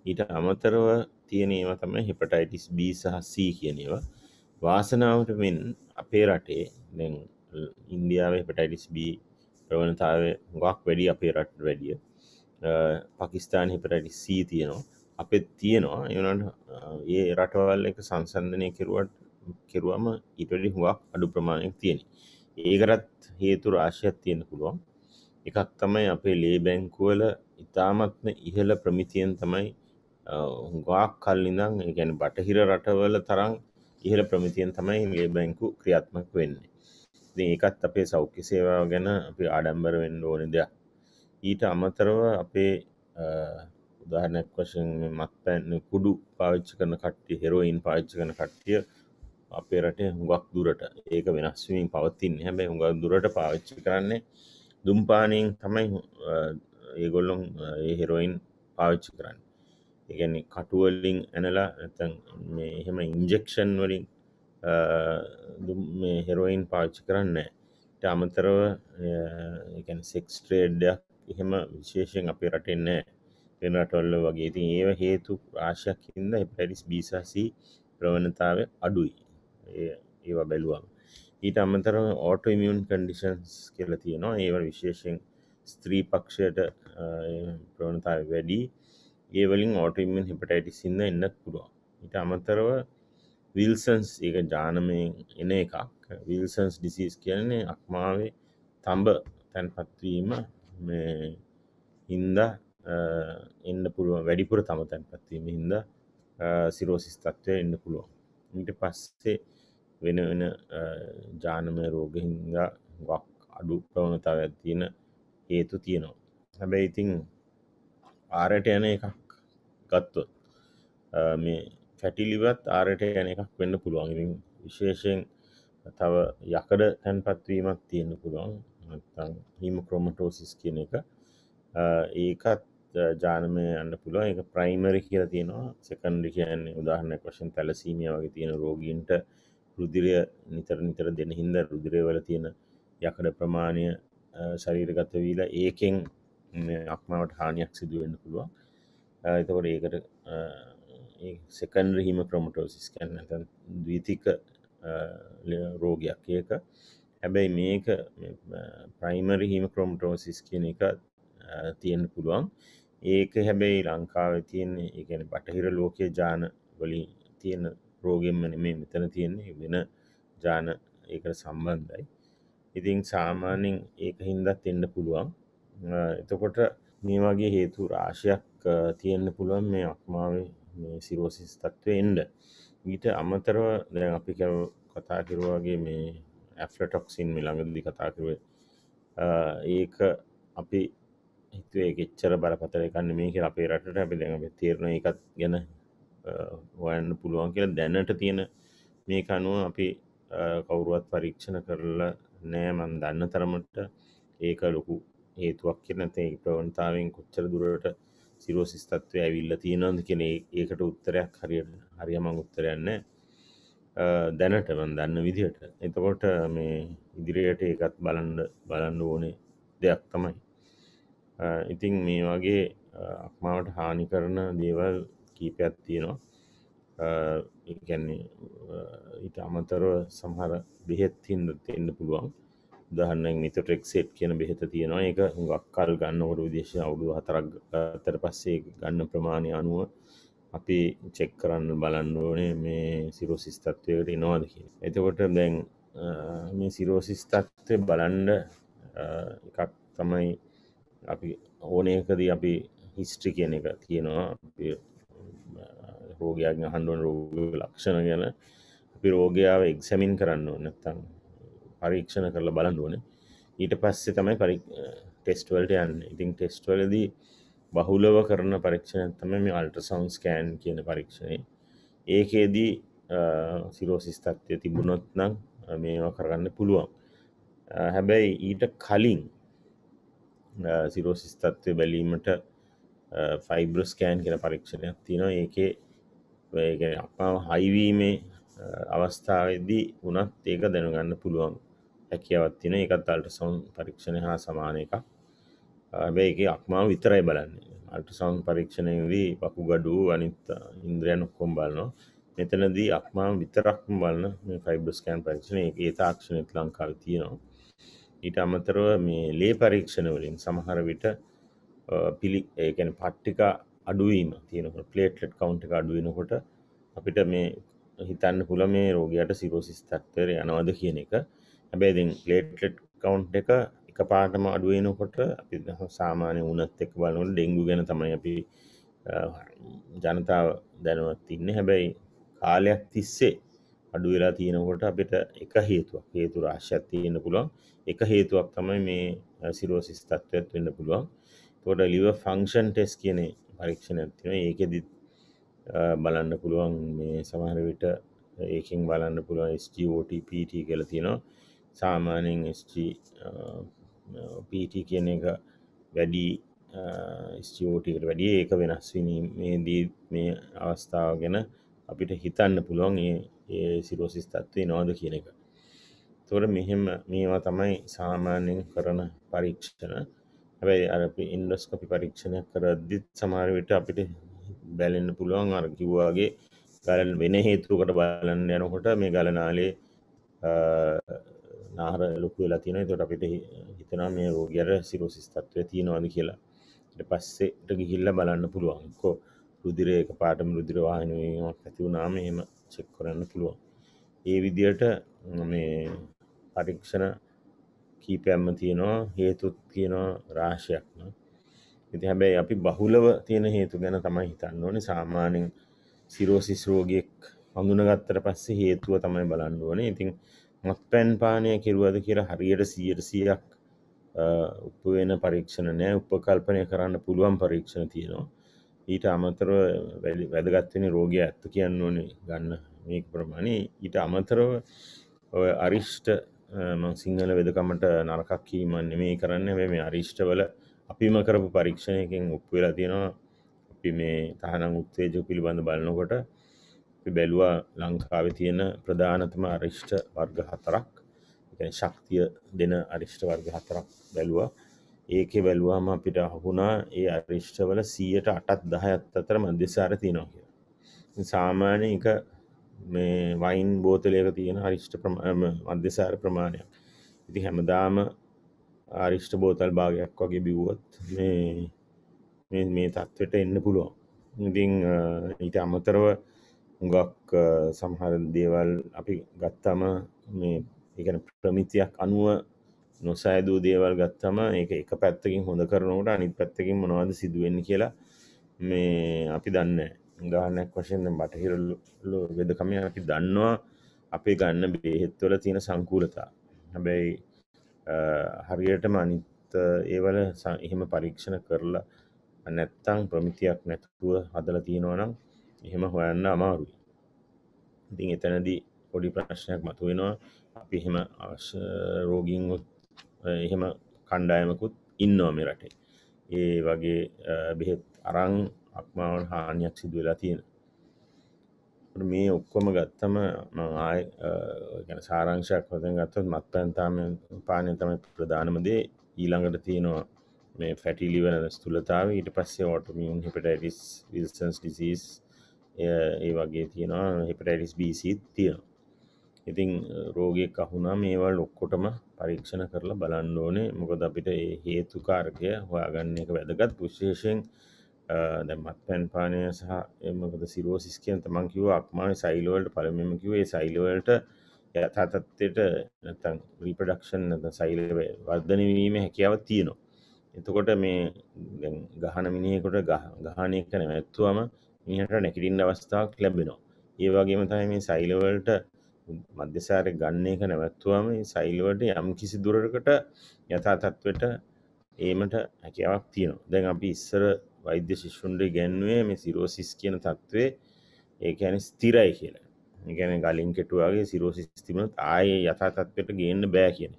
ඊට අමතරව තියනේවා තම හිපටයිටිස් B සහසී කියනවා වාසනාවට මෙන් අපේ රටේ දැ ඉන්දියාවේ හිපටයිටිස් B ප්‍රවණතාව ගක් වැඩි අපේ රට් වැඩිය පකිස්ාන හිපටයිටිස් C තියෙනවා අපත් තියෙනවා එනට ඒ රටවල් එක සංසන්ධනය කිරුවට කෙරුවම ඉටඩි හුවක් අඩු ප්‍රමාණයක් තියෙන ඒකරත් හේතු රාශයක් තියෙන පුළුවන් එකක් තමයි අපේ ලේ බැංකුවල ඉතාමත්ම ඉහළ ප්‍රමිතියෙන් තමයි හුගාක් කල්ලිඳං ගැන බටහිර රටවල තරං ඉහළ ප්‍රමිතියෙන් තමයි ලේ බැංකු ක්‍රියාත්මක වෙන්නේ ඒකත් අපේ සෞඛ්‍ය සේවාව ගැන අපි ආඩම්බර වෙන්න ඕන දෙයක් ඊට අමතරව අපේ උදාහනැක් වශයෙන් මත් පැන්න කුඩු පාවිච්ච කරන කට්ටිය හෙරෝයින් පාච්ච කන කට්ටිය අපේ රටේ හුඟක් දුරට ඒක වෙනස්වීම් පවතින්න හැබැයි හුඟක් දුරට පාවිච්චි කරන්නේ දුම්පානයෙන් තමයි ඒගොල්ලොන් හෙරෝයින් පාවිච්චි කරන්න ඒගැන්නේ කටුවල්ලින් ඇනලා ඇතන් එහෙම ඉන්ජෙක්ෂන් වලින් හෙරෝයින් පාච්චි කරන්න අමතරව සෙක්ස් ට්‍රේඩ්ඩයක් එහෙම විශේෂයෙන් අපේ රටෙන්නේ වෙන රටවල්ල වගේ ති ඒව හේතු ආශයක්කින්ද පැරිස් බිසාසී ප්‍රවණතාව අඩුයි ඒවා බැලුවම ඊට අමතර ඕට ඉමියන් කන්ඩිෂන්ස් කියල තියෙනවා ඒව විශේෂෙන් ස්ත්‍රී පක්ෂයට ප්‍රවණතාව වැඩි ඒවලින් ඕටඉමෙන් හිපටයිටි සින්න එන්නත් පුළුවන් ඊට අමතරව විල්සන්ස් ඒක ජානමයෙන් එන එකක් විල්සන්ස් ඩිසිස් කියන්නේ අක්මාවේ තඹ තැන්පත්වීම මේ හින්ද එන්න පුළුව වැඩිපුර තම තැන්පත්වීම හින්ද සිරෝසිස් තත්වය එන්න පුළුවන් ඊට පස්සේ වෙන වෙන ජානමය රෝගහින්දා ගක් අඩු ප්‍රවණතාවයක් තියෙන හේතු තියෙනවා හැබැයි ඉතිං ආරට යන එකක් ගත්තොත් මේ ෆැටිලිවත් ආරට යන එකක් වෙන්න පුළුවන්ඉතින් විශේෂයෙන් තව යකඩ තැන්පත්වීමක් තියෙන පුළුවන් හිම ක්‍රොමටෝසිස් කියන එක ඒකත් ජානමය යන්න පුළුව එක ප්‍රයිමරි කියලා තියෙනවා සකන්ඩි කියන්නේ උදාහරණයක් වශයෙන් තැලසීමිය වගේ තියෙන රෝගීන්ට රුදිරය නිතර නිතර දෙන හින්ද රුදිරය වල තියෙන යකඩ ප්‍රමාණය ශරීරගත වීලා ඒකෙන් අක්මාවට හානියක් සිදුවෙන්න පුළුවන් එතකොට ඒකට සකන්ඩ හිම ප්‍රමටෝසිස් කැන්න දීතික රෝගයක් ඒක හැබැයි මේක ප්‍රයිමරි හිම ක්‍රොමටෝසිස් කියන එක තියෙන්න්න පුළුවන් ඒක හැබැයි ලංකාව තියන්නේ ඒගැන බටහිර ලෝකය ජාන වලින් තියෙන රෝගෙන්ම නෙමේ මෙතන තියෙන්නේ වෙන ජාන ඒකට සම්බන්ධයි ඉතින් සාමාන්‍යෙන් ඒක හින්දත් එන්න පුළුවන් එතකොට මේ වගේ හේතු රාශයක් තියෙන්න්න පුළුවන් මේ අක්මාවේ සිරෝසිස් තත්ත්ව එන්ඩ ඊට අමතරව දැ අපි කතා කිරවාගේ මේ ඇෆලටොක්සින් මේ ළඟදි කතා කිරුව ඒක අපි හිතුවේ එච්චර බරපතර එකන්න මේ කිය අපේ රටට අපි දැඟ තේරණ එකත් ගැන හොයන්න පුළුවන් කියලා දැනට තියෙන මේ අනුව අපි කවුරුවත් පරීක්ෂණ කරලා නෑ මන් දන්න තරමට ඒක ලොකු හේතුවක් කියනත ඒ ප්‍රවන්තාවෙන් කොච්චර දුරට සිරෝසිස්තත්වය ඇවිල්ල තියෙනවද කෙන ඒකට උත්තරයක් හරියට හරියම උත්තරයන්න දැනට මන් දන්න විදිහට එතකොට මේ ඉදිරියට ඒකත් බලන්න බලන්න ඕනේ දෙයක් තමයි ඉතිං මේ වගේ අක්මාවට හානි කරන දේවල් කීපයක් තියෙනවා ඒගැන්නේ ඊට අමතරව සමහර බෙහෙත් හින්දත් එන්න පුළුවන් දහන්න මිත ටෙක්සේට් කියන බෙහෙත තියෙනවා එක ගක්කල් ගන්නකොට විදේශය අවුදු හතරක් අතර පස්සේ ගන්න ප්‍රමාණය අනුව අපි චෙක් කරන්න බලන්න ඕනේ මේ සිරෝසිස් තත්ත්වයට එනවාද කිය එතකොට දැන් මේ සිරෝසිස් තත්ත්වය බලන්ඩ එකක් තමයි අපි ඕනයකදී අපි හිස්ට්‍රි කියන එක තියෙනවා රෝගයක් හඳුවන් රෝග ලක්ෂණ ගැන අපි රෝගයාව එක්සැමින් කරන්න නැත්තං පරීක්ෂණ කරලා බලන්න ඕන ඊට පස්සේ තමයි පරි ටෙස්ටවල්ට යන්න ඉතින් ටෙස්ටවලදී බහුලව කරන පරීක්ෂණ තම මේ අල්ට සවන්ස් කෑන් කියන පරීක්ෂණය ඒකේදී සිරෝසිස් තත්වය තිබුණොත් නම් මේවා කරගන්න පුළුවන් හැබැයි ඊට කලින් සිරෝසිස් තත්ත්වය බැලීමට ෆයිබ්‍රස්කෑන් කියෙන පරීක්ෂණයක් තියෙනවා ඒකේ අපා හයිවීමේ අවස්ථාවදී වනත් ඒක දැනගන්න පුළුවන් හැකියවත් තින එකත් අල්ට සවන් පරීක්ෂණ හා සමාන එකක් හැබැයි එක අක්මාව විතරයි බලන්නේ අල්ට සවන් පරීක්ෂණයදී පකු ගඩු අනිත් ඉන්ද්‍රයන් ඔක්කොම් බලනවා මෙතනදී අක්මාව විතරක්ම බලන්න මේ ෆයිබස්කෑන් පරීක්ෂණ ඒ තාක්ෂණයත් ලංකාව තියෙනවා ඊට අමතරව මේ ලේ පරීක්ෂණ වලින් සමහර විට පිළි ඒකැන පට්ටික අඩුවීම තියෙනකට පලේට්ලට් කවුන්් එක අඩුවෙනකොට අපිට මේ හිතන්න හුල මේ රෝගයට සිරෝසිස් තත්වර යනවද කියන එක හැබැයිදි ලේට්ලට් කවුන්් එක එක පාටම අඩුවෙනකොට අපි සාමාන්‍ය උනත් එක් බලනට ඩෙංගු ගැන තමයි අපි ජනතාව දැනුවත් ඉන්න හැබැයි කාලයක් තිස්සේ අඩු වෙලා තියෙනකොට අපිට එක හේතුවක් හේතු රාශියක් තියෙන්න පුළුවන් එක හේතුවක් තමයි මේ සිරෝසිස් තත්ත්වයක් වෙන්න පුළුවන් එතකොට liver function test කියන පරීක්ෂණයක් තියෙනවා ඒකෙදි බලන්න පුළුවන් මේ සමහර විට ඒකෙන් බලන්න පුළුවන් SGOT-PT කියලා තියෙනවා සාමාන්‍යයෙන් SG-PT කියන එක වැඩි ස්ටෝටකට වැඩිය ඒක වෙනස් වනීමේදී මේ අවස්ථාව ගැන අපිට හිතන්න පුළුවන් ඒ ඒ සිරෝසිස් තත්වේ නොවද කියන එක තොර මෙහෙම මේවා තමයි සාමාන්‍යෙන් කරන පරීක්ෂණ හැබැයි අරපි ඉන්ඩස්කොපි පරීක්ෂණයක් කරද්දිත් සමහර විට අපිට බැලෙන්න්න පුළුවන් අර කිව්වාගේ ගලන් වෙන හේතුකට බලන්න යනකොට මේ ගලනාලේ නාර ලොකු වෙලා තියෙන තොට අපිට හිතනා මේ රෝගයට සිරෝසිස් තත්වය තියෙනවාද කියලා ට පස්සේට ගිහිල්ල බලන්න පුළුවන්කෝ රුදිරයක පාටම රුදිරවාහිනුවක් ඇතිවුනාම එහෙම චෙක් කරන්න පුළුවන් ඒ විදියට මේ පරීක්ෂණ කීපයම්ම තියෙනවා හේතුත් තියෙනවා රාශයක්න ඉති හැබැයි අපි බහුලව තියෙන හේතු ගැන තමයි හිතන්න ඕනේ සාමානෙන් සිරෝසිස් රෝගයෙක් හඳුනගත්තර පස්සේ හේතුව තමයි බලන්න ඕනේ ඉතින් මත් පැන් පානය කිරුවද කියර හරියට සියට සියයක් උපවෙන පරීක්ෂණ නෑ උපකල්පනය කරන්න පුළුවන් පරීක්ෂණ තියෙනවා ඊට අමතරව වැදගත්වෙන රෝගය ඇත්ත කියන්න ඕන ගන්න මේ ප්‍රමාණය ඊට අමතරව ඔය අරිෂ්ට සිංහල වෙදකමට නරකක්කීම නෙමේ කරන්න මේ අරිෂ්ටවල අපිම කරපු පරීක්ෂණයකින් උප්වෙලා තියෙනවා අපි මේ තහනම් උත්තේජ පිළිබඳ බලනකොට බැලුවා ලංකාව තියෙන ප්‍රධානතම අරිෂ්ට වර්ග හතරක් ශක්තිය දෙන අරිෂ්ට වර්ග හතරක් බැලුවා ඒකෙ බැලුවම අපිට අහුුණා ඒ අර්ේෂ්ඨවල සීයට අටත් දහයත් අතර මධ්‍යසාර තියෙනවා කිය සාමාන්‍ය එක මේ වයින් බෝතලයක තියෙන අරිෂ්ට අධ්‍යසාර ප්‍රමාණයක් ඉති හැමදාම ආරිෂ්ට බෝතල් භාගයක් වගේ බිව්වොත් මේ මේ තත්වට එන්න පුළුවන් ඉතිං ඊට අමතරව හුඟක් සමහර දේවල් අපි ගත්තාම මේ එකන ප්‍රමිතියක් අනුව නොසෑදූ දේවල් ගත්තම ඒ එක පැත්තකින් හොඳ කරනකට අනිත් පැත්තකින් මොනවාද සිදුවෙන්න කියලා මේ අපි දන්න ගානක් වශයෙන් බටහිරල්ලු වෙදකම අපි දන්නවා අපේ ගන්න බේහෙත්වල තියෙන සංකූලතා හැබැයි හරියටම අනිත් ඒවල එහෙම පරීක්ෂණ කරලා නැත්තං ප්‍රමිතියක් නැතුව හදල තියෙනවා නම් එහෙම හොයන්න අමාරුයි ඉතින් එතැනදී පොඩි ප්‍රශ්නයක් මතුවෙනවා අපි එහෙම අවශ්‍ය රෝගීන් එහෙම කණ්ඩායමකුත් ඉන්නෝම රටේ ඒ වගේ බෙහෙත් අරං අක්මාවට හානියක් සිදු වෙලා තියෙන මේ ඔක්කොම ගත්තම ආය ගැන සාරංශයක් වතෙන් ගත්තත් මත් පැන්තාම පානය තමයි ප්‍රධානමදේ ඊළඟට තියෙනවා මේ ෆැටිලි වන ස්තුලතාව ඊට පස්සේ ඕටමියන් හිපටටිස් විල්සන්ස් ඩිසිස් ඒ වගේ තියෙනවා හිපටටිස් බීසිත් තියෙනවා ඉතිං රෝගයක් අහුනා මේවල් ඔක්කොටම පරීක්ෂණ කරලා බලන්න ඕනේ මොකද අපිට ඒ හේතුකාරකය හොයාගන්න එක වැදගත් විශේෂයෙන් දැමත් පැන් පානය සහ එමකද සිරෝසිස් කියන තමන් කිව අක්මාව සයිලවලට පළමම කිවේ සයිලවලට යථතත්වයට නැතන් රීපඩක්ෂන් නැත සයිලව වර්ධනවීම හැකියාව තියෙනවා එතකොට මේ ගහන මිනියකොට ගහනයක නැමැත්තුවම මිනිට නැකිටින් අවස්ථාවක් ලැබෙනවා ඒවාගේම තමයි මේ සයිලවලට මධ්‍යසාරය ගන්න එක නැවැත්තුවම සයිල්වට යම් කිසි දුරකට යථා තත්වට ඒමට හැකියාවක් තියෙනවා දැන් අපි ඉස්සර වෛද්‍ය ශිෂ්ුන්ට ගැන්වේ මේ සිරෝසිස් කියන තත්ත්වේ ඒකැන ස්තිරයි කියලා ගැන ගලින් කෙටුවාගේ සිරෝසිස්තිමත් ආය යථා තත්වට ගේන්න බෑ කියන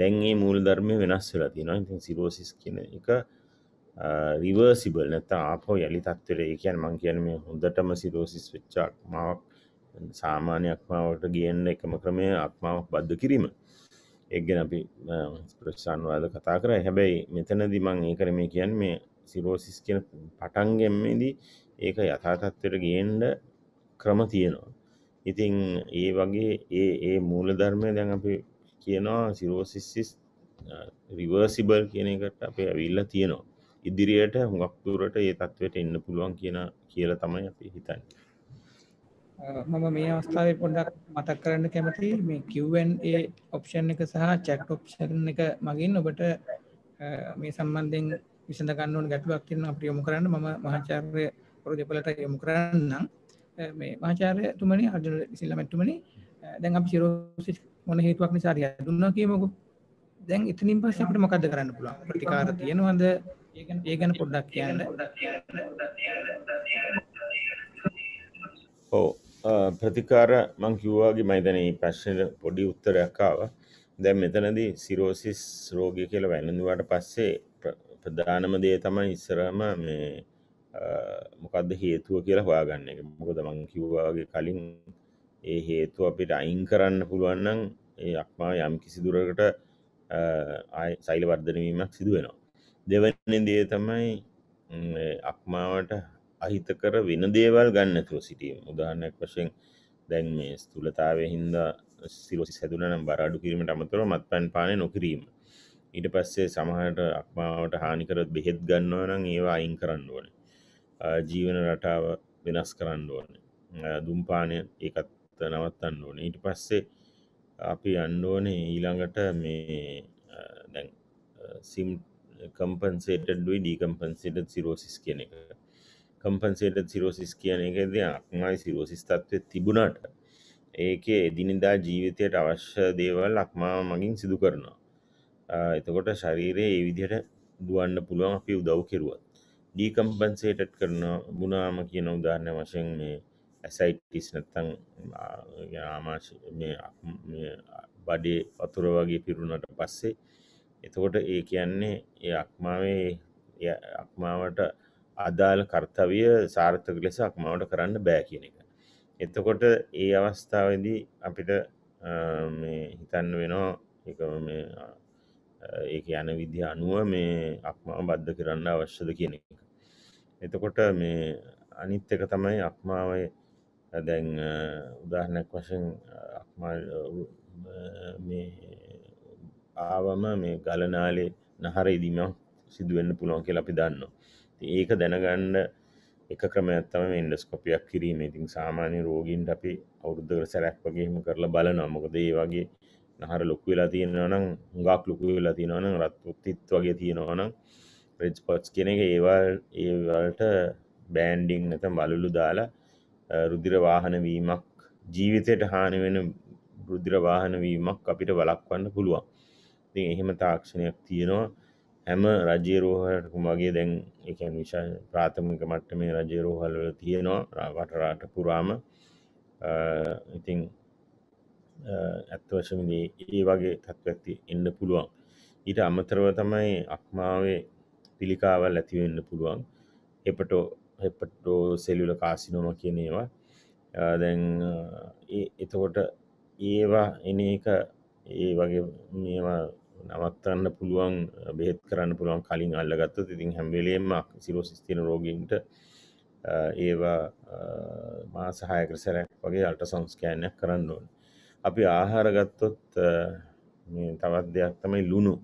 දැන්ගේ මූල් ධර්මය වෙනස් වෙලා තියෙනවා ඉතින් සිරෝසිස් කියන එක රිවර්සිබල් නැත අපෝ යළි තත්වර ඒ කියන් මං කියන මේ හොඳටම සිරෝසිස් වෙච්චාක් මාවක් සාමාන්‍ය අක්මාවට ගියන්න එකම ක්‍රමය අක්මාවක් බද්ධ කිරීම එක්ගෙන අපි ප්‍රශාන්වාද කතා කර හැබැයි මෙතනදි මං ඒ කරම කියන් මේ සිරෝසිස් කියන පටන්ගෙම්මේදී ඒක යථාතත්වයට ගේන්ඩ ක්‍රම තියෙනවා ඉතිං ඒ වගේ ඒ ඒ මූල ධර්මය දැන් අපි කියනවා සිරෝසිස්සිස් රිවර්සිබල් කියන එකට අපේ ඇවිල්ල තියෙනවා ඉදිරියට හුඟක් දුරට ඒ තත්වයට එන්න පුළුවන් කියන කියලා තමයි අපි හිතන්නේ මම මේ අවස්ථාවේ පොඩ්ඩක් මතක් කරන්න කැමති මේ Q&A ඔප්ෂන් එක සහ chat ඔප්ෂන් එක මගින් ඔබට මේ සම්බන්ධයෙන් විසඳ ගන්න ඕන ගැටලුවක් තියෙනවා අපිට යොමු කරන්න මම මහාචාර්ය වරු දෙපළට යොමු කරන්නම් මේ මහාචාර්යතුමනි අර්ජුන සිල්ලමැතිතුමනි දැන් අපි සිරෝසිස් මොන හේතුවක් නිසා රියදුණා කියමුකෝ දැන් එතනින් පස්සේ අපිට මොකද්ද කරන්න පුළුවන් ප්‍රතිකාර තියෙනවද ඒ ගැන පොඩ්ඩක් කියන්න ඔව් ප්‍රතිකාර මං කිව්වාගේ මයිතන ප්‍රශ්නයට පොඩි උත්තරයක්කාව දැ මෙතනදී සිරෝසිස් රෝගය කියල වැළඳවාට පස්සේ ප්‍රධානම දේ තමයි ඉස්සරම මේ මොකක්ද හේතුව කියලා හොයාගන්න එක මොකද මං කිව්වාගේ කලින් ඒ හේතුව අපිට අයින් කරන්න පුළුවන්නන් ඒ අක්මා යම් කිසි දුරකට සයිල වර්ධනවීමක් සිදුවෙනවා දෙවන්නේ දේ තමයි අක්මාවට අහිතකර වෙන දේවල් ගන්න තුව සිටියම් උදාහනයක් වශයෙන් දැන් මේ ස්තුලතාවය හින්දා සිරෝසි සැදුලනම් බරාඩු කිරීමට අමතර මත් පැන් පානය නොකිරීම ඊට පස්සේ සමහට අක්මාවට හානිකරත් බෙහෙත් ගන්නවා නම් ඒවා අයින් කරන්න ඕන ජීවන රටාව වෙනස් කරන්න ඕන දුම්පානය ඒකත් නවත්තන්න ඕන ඊට පස්සේ අපි අන්ඩෝනේ ඊළඟට මේ දැන් සිම් කම්පන්සේට ඩුයි ඩීකම්පන්සිට සිරෝසිස් කියන එක කම්පන්සේට සිරෝසිස් කියන එකද අක්මයි සිරෝසිස් තත්ත්වය තිබුණට ඒක එදිනිදා ජීවිතයට අවශ්‍ය දේවල් ලක්මා මගින් සිදු කරනවා එතකොට ශරීරයේ ඒ විදිහට දුවන්න පුළුවන් අපි උදව් කෙරුවත් ඩීකම්පන්සේටට් කරන බුණාම කියන උදාහරණ වශයෙන් මේ ඇසයිටිස් නැත්තං ආමාශ බඩේ වතුර වගේ පිරුණට පස්සේ එතකොට ඒ කියන්නේ ඒ අක්මාවේ අක්මාවට අදාළ කර්තවය සාර්ථක ලෙස අක්මාවට කරන්න බෑ කියන එක. එතකොට ඒ අවස්ථාවදී අපිට හිතන්න වෙනවා ඒක යන විදි අනුව මේ අක්මාව බද්ධ කරන්න අවශ්‍යද කියන එක. එතකොට මේ අනිත් එක තමයි අක්මාවය දැන් උදාහනැක් වශයෙන් මේ ආවම මේ ගලනාලේ නහර ඉදිම සිදුවෙන්න්න පුළුවන් කිය අපි දන්නවා ඒක දැනගන්න එක ක්‍රමයත්තම ඉන්ඩස්කොපියක් කිරීම ඉතින් සාමාන්‍ය රෝගීන්ට අපි අවුද්ධර සැරැක් වගේම කරලා බල නොමකද ඒ වගේ නහර ලොක්කු වෙලා තියෙනවනම් හුඟක් ලොකු වෙලා තියෙනවනම් රත්තිත් වගේ තියෙනවනම් රෙජ් පොට්ස් කෙන එක ඒවල් ඒවලට බෑන්ඩිං නැත බලුලු දාලා රුදිර වාහන වීමක් ජීවිතයට හානි වෙන රුදිර වාහන වීමක් අපිට වලක්වන්න පුළුවන් ති එහෙම තාක්ෂණයක් තියෙනවා හැම රජරෝහටකු මගේ දැන් එකන් විශා ප්‍රාථමික මට්ට මේ රජරෝහල් තියෙනවා රටරාට පුරාම ඉතිං ඇත්වශමදී ඒ වගේ තත්වඇති එන්න පුළුවන් ඊට අමතරව තමයි අක්මාවේ පිළිකාවල් ඇතිවෙන්න පුළුවන් එපට එපටෝ සෙලුල කාසිනොම කියනේවා දැන් එතකොට ඒවා එන එක ඒ වගේ මේවා නවත්තන්න පුළුවන් බෙහෙත් කරන්න පුළුවන් කලින් අල්ලගත්ත ඉතින් හැම්වෙලේම සිරෝසිස්තින රෝගීන්ට ඒවා මාසහයකර සැරැක් වගේ අල්ට සංස්කෑනයක් කරන්න ඕන අපි ආහාරගත්තොත් තවත් දෙයක් තමයි ලුණු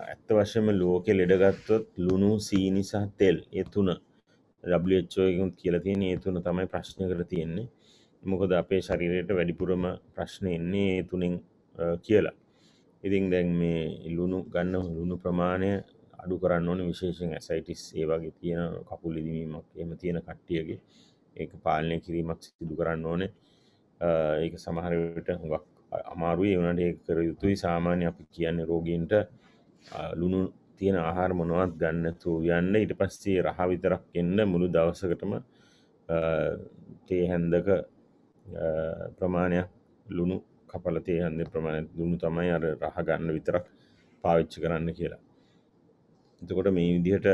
ඇත්ත වශයම ලෝකෙ ලෙඩගත්තොත් ලුණු සීනිසා තෙල් එතුන ්ෝයකුත් කියලතියෙන ඒතුන තමයි ප්‍රශ්න කර තියෙන්නේ මොකද අපේ ශරීරයට වැඩිපුරම ප්‍රශ්න එන්නේ තුනින් කියලා ඉතින් දැන් මේ ලුණු ගන්න ලුණු ප්‍රමාණය අඩු කරන්න ඕන විශේෂෙන් ඇසයිටිස් ඒ වගේ තියෙන කකුල් ඉදිමීමක් එම තියෙන කට්ටියගේ ඒක පාලනය කිරීමක් සිදු කරන්න ඕනේ ඒක සමහරවිට හුඟක් අමාරුයි වනට ඒ කර යුතුයි සාමාන්‍ය අපි කියන්නේ රෝගීන්ට ලුණු තියෙන ආහාර මොනවත් ගන්න තුූයන්න ඉට පස්සේ රහ විතරක් එන්න මුළු දවසකටම තේහැන්දක ප්‍රමාණයක් ලුණු කපල තියහන්ද ප්‍රමාණ දුන්නු තමයි අර රහ ගන්න විතරක් පාවිච්චි කරන්න කියලා එතකොට මේ විදිහට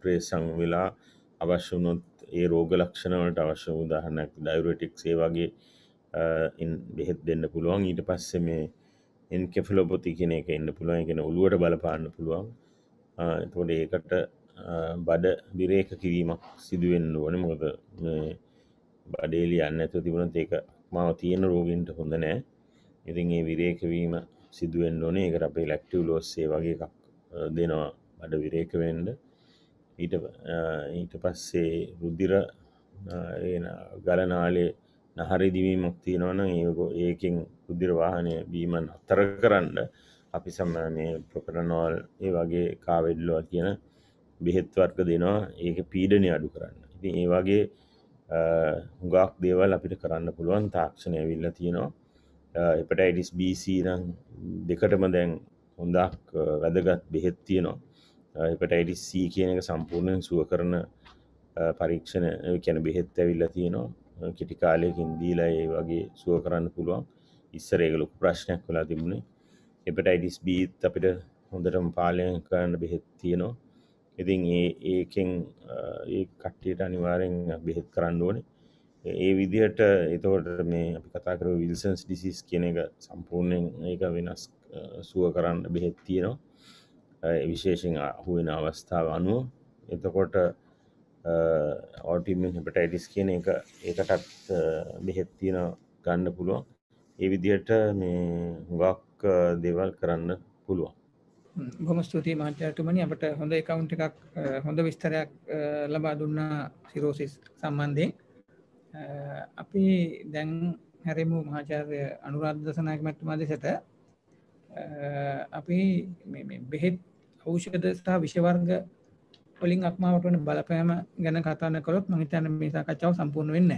ප්‍රේසං වෙලා අවශ්‍ය වනොත් ඒ රෝග ලක්ෂණවලට අවශ්‍ය උදාහනක් ඩයිරටික් ඒ වගේ බෙහෙත් දෙන්න පුළුවන් ඊට පස්සේ මේ එන් කෙෆලොපොති කෙන එක එන්න පුළුවන් එකෙන ඔලුවට බලපාන්න පුළුවන් තොට ඒකට බඩ බිරේක කිරීමක් සිදුවෙන්න ඕන මොකද බඩේලි යන්න ඇතු තිබුණත් ඒක මාව තියෙන රෝගීන්ට හොඳ නෑ ඉතින් ඒ විරේකවීම සිදුවෙන් ඕනේ එකට අපේ ලැක්ටව ලෝස්සේ වගේ එකක් දෙනවා බඩ විරේකවෙන්ඩ ඊට ඊට පස්සේ රුද්ධිර ගලනාලේ නහරි දිවීමක් තියෙනවන ඒක ඒකින් රුද්ධිරවාහනය බීමන් අතර කරන්න අපි සම මේ ප්‍රොකටනෝල් ඒ වගේ කාවෙඩ්ලෝ කියන බෙහෙත්වර්ක දෙනවා ඒක පීඩනය අඩු කරන්න ඉති ඒ වගේ හුඟක් දේවල් අපිට කරන්න පුළුවන් තාක්ෂණය විල්ල තියෙනවා එපට අයිඩිස් බීනම් දෙකටම දැන් හොඳක් වැදගත් බෙහෙත් තියෙනවා එපට අයිඩිස් කියන එක සම්පූර්ණයෙන් සුව කරන පරීක්ෂණ කැන බෙහෙත් ඇවිල්ල තියෙනවා කෙටි කාලයකින් දීලා ඒ වගේ සුව කරන්න පුළුවන් ඉස්සරේගලොක ප්‍රශ්නයක් වෙලා තිබුණේ එපට අයිඩිස් බීත් අපිට හොඳටම පාලය කරන්න බෙහෙත් තියෙනවා ඉතින් ඒ ඒකෙන් ඒ කට්ටියට අනිවාරෙන් බෙහෙත් කරන්න ඕනේ ඒ විදිහට එතවට මේ අපි කතාකර විල්සන්ස් ඩිසිස් කියන එක සම්පූර්ණයෙන් ඒක වෙනස් සුව කරන්න බෙහෙත් තියෙනවා විශේෂෙන් අහුවෙන අවස්ථාව අනුව එතකොට ඕටිමෙන් හෙපටයිටිස් කියන එක ඒකටත් බෙහෙත් තියෙන ගන්න පුළුවන් ඒ විදිහට මේ හුඟක් දේවල් කරන්න පුළුවන් බොම ස්තුතියි මාචාර්තුමනි අපට හොඳ එකවුන්් එකක් හොඳ විස්තරයක් ලබා දුන්නා සිරෝසිස් සම්බන්ධයෙන් අපි දැන් හැරමු මහාචාර්ය අනුරාධදසනායක මැත්තුමාද සට අපි බෙහෙත් අවෂද සහ විෂවර්ග පොලින් අක්මාවට වන බලපෑම ගැන කතාන කොත් මහිතන මේසා කච්චාව සම්පූර්ණ වෙන්න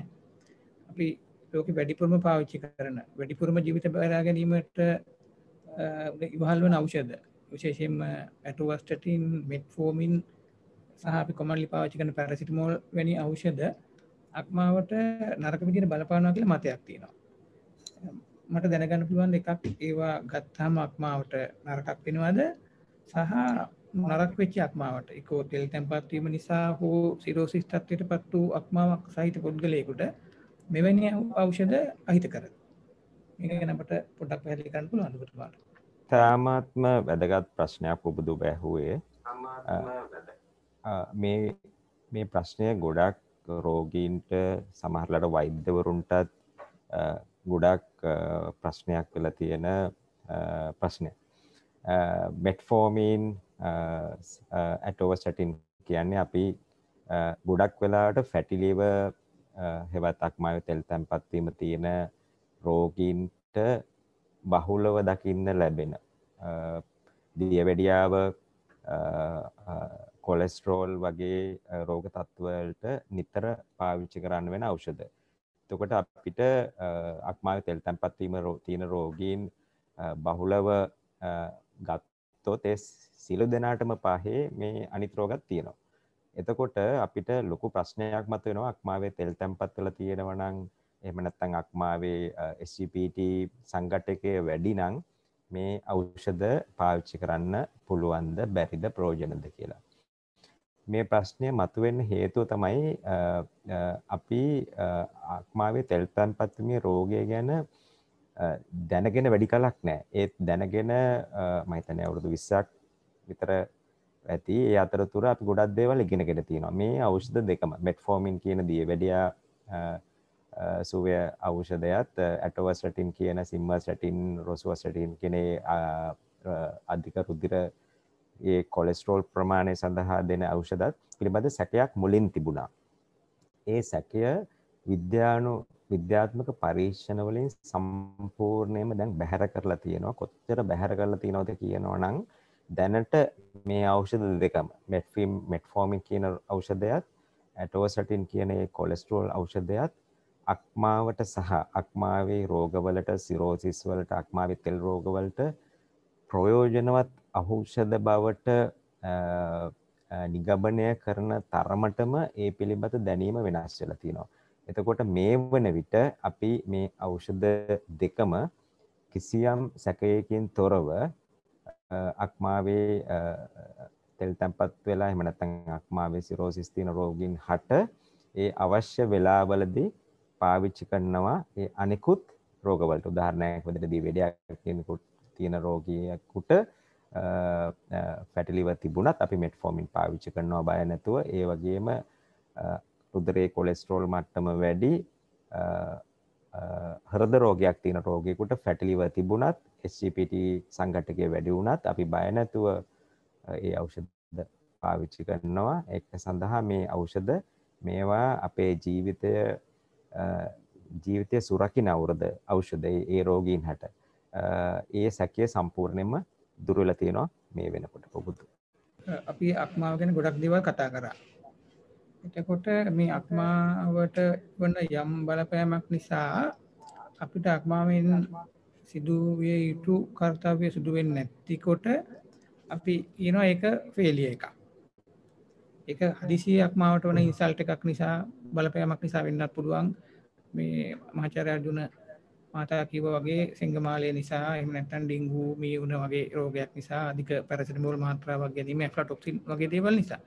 අපි ලෝක වැඩිපුරම පාවිච්චි කරන වැඩිපුරම ජීවිත බෑරා ගැනීමට ඉවහල් වන අවෂද විශේෂෙන් ඇටුවස්ටටින් මෙට්ෆෝමින් සහි කොමල්ලි පාචිකන පැරසිටමෝල් වැනි අවෂද අක්මාවට නරක විදිර බලපානවා කියල මතයක් තියෙනවා මට දැනගන්න පුළුවන් එකක් ඒවා ගත්තාම අක්මාවට නරකක් වෙනවාද සහ නරක් වෙච්ච අක්මාවට එකෝ තෙල් තැන්පත්වීම නිසා හෝ සිරෝසිස් තත්වයට පත් වූ අක්මාවක් සහිත පුද්ගලයකුට මෙවැනි අවෂද අහිත කර මේ ගැනට පොඩක් පැහලිකන්න පුළුවන්කට පාට ඉතාමත්ම වැදගත් ප්‍රශ්නයක් ඔබදු බැහුවේ මේ මේ ප්‍රශ්නය ගොඩක් රෝගීන්ට සමහරලට වෛද්‍යවරුන්ටත් ගොඩක් ප්‍රශ්නයක් වෙල තියෙන ප්‍රශ්නය මෙට්ෆෝමීන් ඇටෝව සැටින් කියන්නේ අපි ගොඩක් වෙලාට ෆැටිලිව හෙවත් අක්මය තෙල් තැන්පත්වීම තියෙන රෝගීන්ට බහුලව දකින්න ලැබෙන දියවැඩියාව කොලෙස්ටරෝල් වගේ රෝග තත්ත්වලට නිතර පාවිච්චි කරන්න වෙන අවෂද. තකොට අපිට අක්මාව තෙල් තැන්පත්වීම තියන රෝගීන් බහුලව ගත්තෝ තෙ සිලු දෙනාටම පහේ මේ අනිතරෝගත් තියෙනවා. එතකොට අපිට ලොකු ප්‍රශ්නයක් මත වෙනවා අක්මාවේ තෙල් තැන්පත් කළ තියෙනවනං එමනත්තං අක්මාවේ SGPT සංගටකය වැඩි නං මේ අවෂද පාවිච්චි කරන්න පුළුවන්ද බැරිද ප්‍රෝජනද කියලා. මේ ප්‍රශ්නය මතුවෙන්න හේතුව තමයි අපි අක්මාවේ තෙල්තන් පත්තුමේ රෝගය ගැන දැනගෙන වැඩි කලක් නෑ ඒත් දැනගෙන මහිතනය අවුරුදු විස්සක් විතර ඇති ඒ අතරතුර අපි ගොඩක් දේවල් ඉගෙනගෙන තියෙනවා මේ අවෂ්ද දෙකම මෙට්ෆෝමින් කියන දිය වැඩියා සුවය අවෂධයත් ඇටවස්රටින් කියන සිම්ම සැටින් රොසුවසටින් කෙනේ අධික රුද්දිර ඒ කොලෙස්ටරෝල් ප්‍රමාණය සඳහා දෙන අවෂදත් පිළිබඳ සැකයක් මුලින් තිබුණා. ඒ සැකය විද්‍යානු විද්‍යාත්මක පරීක්ෂණවලින් සම්පූර්ණයම දැන් බැහැර කරලා තියෙනවා කොච්චර බැහැර කරලා තියෙනවද කියනවා නම් දැනට මේ අවෂධ දෙකම මෙට්ෆිම් මෙට්ෆෝමින් කියන අවෂධයත් ඇටෝසටින් කියන කොලෙස්ටරෝල් අවෂධයත් අක්මාවට සහ අක්මාවේ රෝගවලට සිරෝසිස් වලට අක්මාවේ තෙල් රෝගවලට ප්‍රයෝජනවත් අහෞෂධ බවට නිගමනය කරන තරමටම ඒ පිළිබඳ දැනීම වෙනස් වෙලා තියෙනවා. එතකොට මේ වන විට අපි මේ ඖෂධ දෙකම කිසියම් සැකයකින් තොරව අක්මාවේ තෙල් තැම්පත් වෙලා එහෙම නැත්නම් අක්මාවේ සිරෝසිස් තියෙන රෝගීන් හට ඒ අවශ්‍ය වෙලාවලදී පාවිච්චි කරනවා ඒ අනෙකුත් රෝගවලට උදාහරණයක් විදිහට දිවෙඩයක් කෙනෙකුට තියෙන රෝගියෙකුට ෆැටි ලිවර් තිබුණත් අපි මෙට්ෆෝමින් පාවිච්චි කරනවා බය නැතුව ඒ වගේම උදරේ කොලෙස්ටරෝල් මට්ටම වැඩි හෘද රෝගයක් තියෙන රෝගියෙකුට ෆැටි ලිවර් තිබුණත් SGPT සංඝටකය වැඩි වුණත් අපි බය නැතුව ඒ ඖෂධ පාවිච්චි කරනවා ඒක සඳහා මේ ඖෂධ මේවා අපේ ජීවිතය ජීවිතය සුරකින අවුරද අවෂද ඒ රෝගීන් හැට ඒ සැකය සම්පූර්ණයම දුරල තියෙනවා මේ වෙනකොට පොබුදු. අපි අක්මාව ගැන ගොඩක් දේවල් කතා කරා. එතකොට මේ අක්මාවට වන්න යම් බලපෑමක් නිසා අපිට අක්මාවෙන් සිදුවිය යුතු කර්තාවය සිදුවෙන් නැත්තිකොට අපි ඒනවා ඒක ෆේලිය එකක්. ඒක හදිසියක් මාවට වන ඉන්සල්ට් එකක් නිසා බලපෑමක් නිසා වෙන්නත් පුළුවන් මේ මහාචාර්ය අර්ජුන මාතා කිව්වා වගේ සෙංගමාලය නිසා එහෙම නැත්නම් ඩෙන්ගු මීවුන වගේ රෝගයක් නිසා අධික පැරසිටමෝල් මාත්‍රාවක් ගැනීම ඇෆ්ලාටොක්සින් වගේ දේවල් නිසා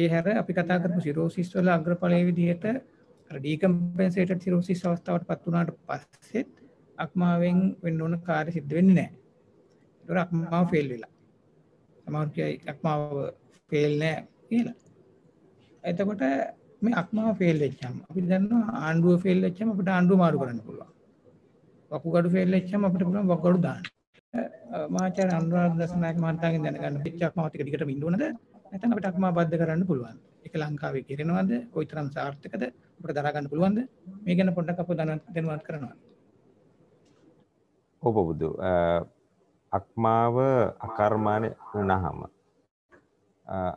ඒ හැර අපි කතා කරපු සිරෝසිස් වල අග්‍රඵලයේ විදිහට අර ඩීකම්පෙන්සේටඩ් සිරෝසිස් අවස්ථාවට පත් වුණාට පස්සෙත් අක්මාවෙන් වෙන්න ඕන කාර්ය සිද්ධ වෙන්නේ නැහැ. ඒතර අක්මාව ෆේල් වෙලා. සමහර කියයි අක්මාව ෆේල් නැහැ කියලා. එතකොට මේ අක්මාව ෆේල් වෙච්චාම අපි දන්නවා ආණ්ඩුව ෆේල් වෙච්චාම අපිට ආණ්ඩුව මාරු කරන්න පුළුවන්. වකුගඩු ෆේල් වෙච්චාම අපිට පුළුවන් වකුගඩු දාන්න. මහාචාර්ය අනුරාධ දසනායක මහත්තයාගෙන් දැනගන්න පිටචක්මාව ටික ටිකටම ඉන්න ඕනද? නැත්නම් අපිට අක්මාව බද්ධ කරන්න පුළුවන්. ඒක ලංකාවේ කරනවද? කොයිතරම් සාර්ථකද? අපිට දරා ගන්න පුළුවන්ද? මේ ගැන පොඩ්ඩක් අපව දැනුවත් කරනවා. ඔබ බුදු අක්මාව අකර්මානේ වුණාම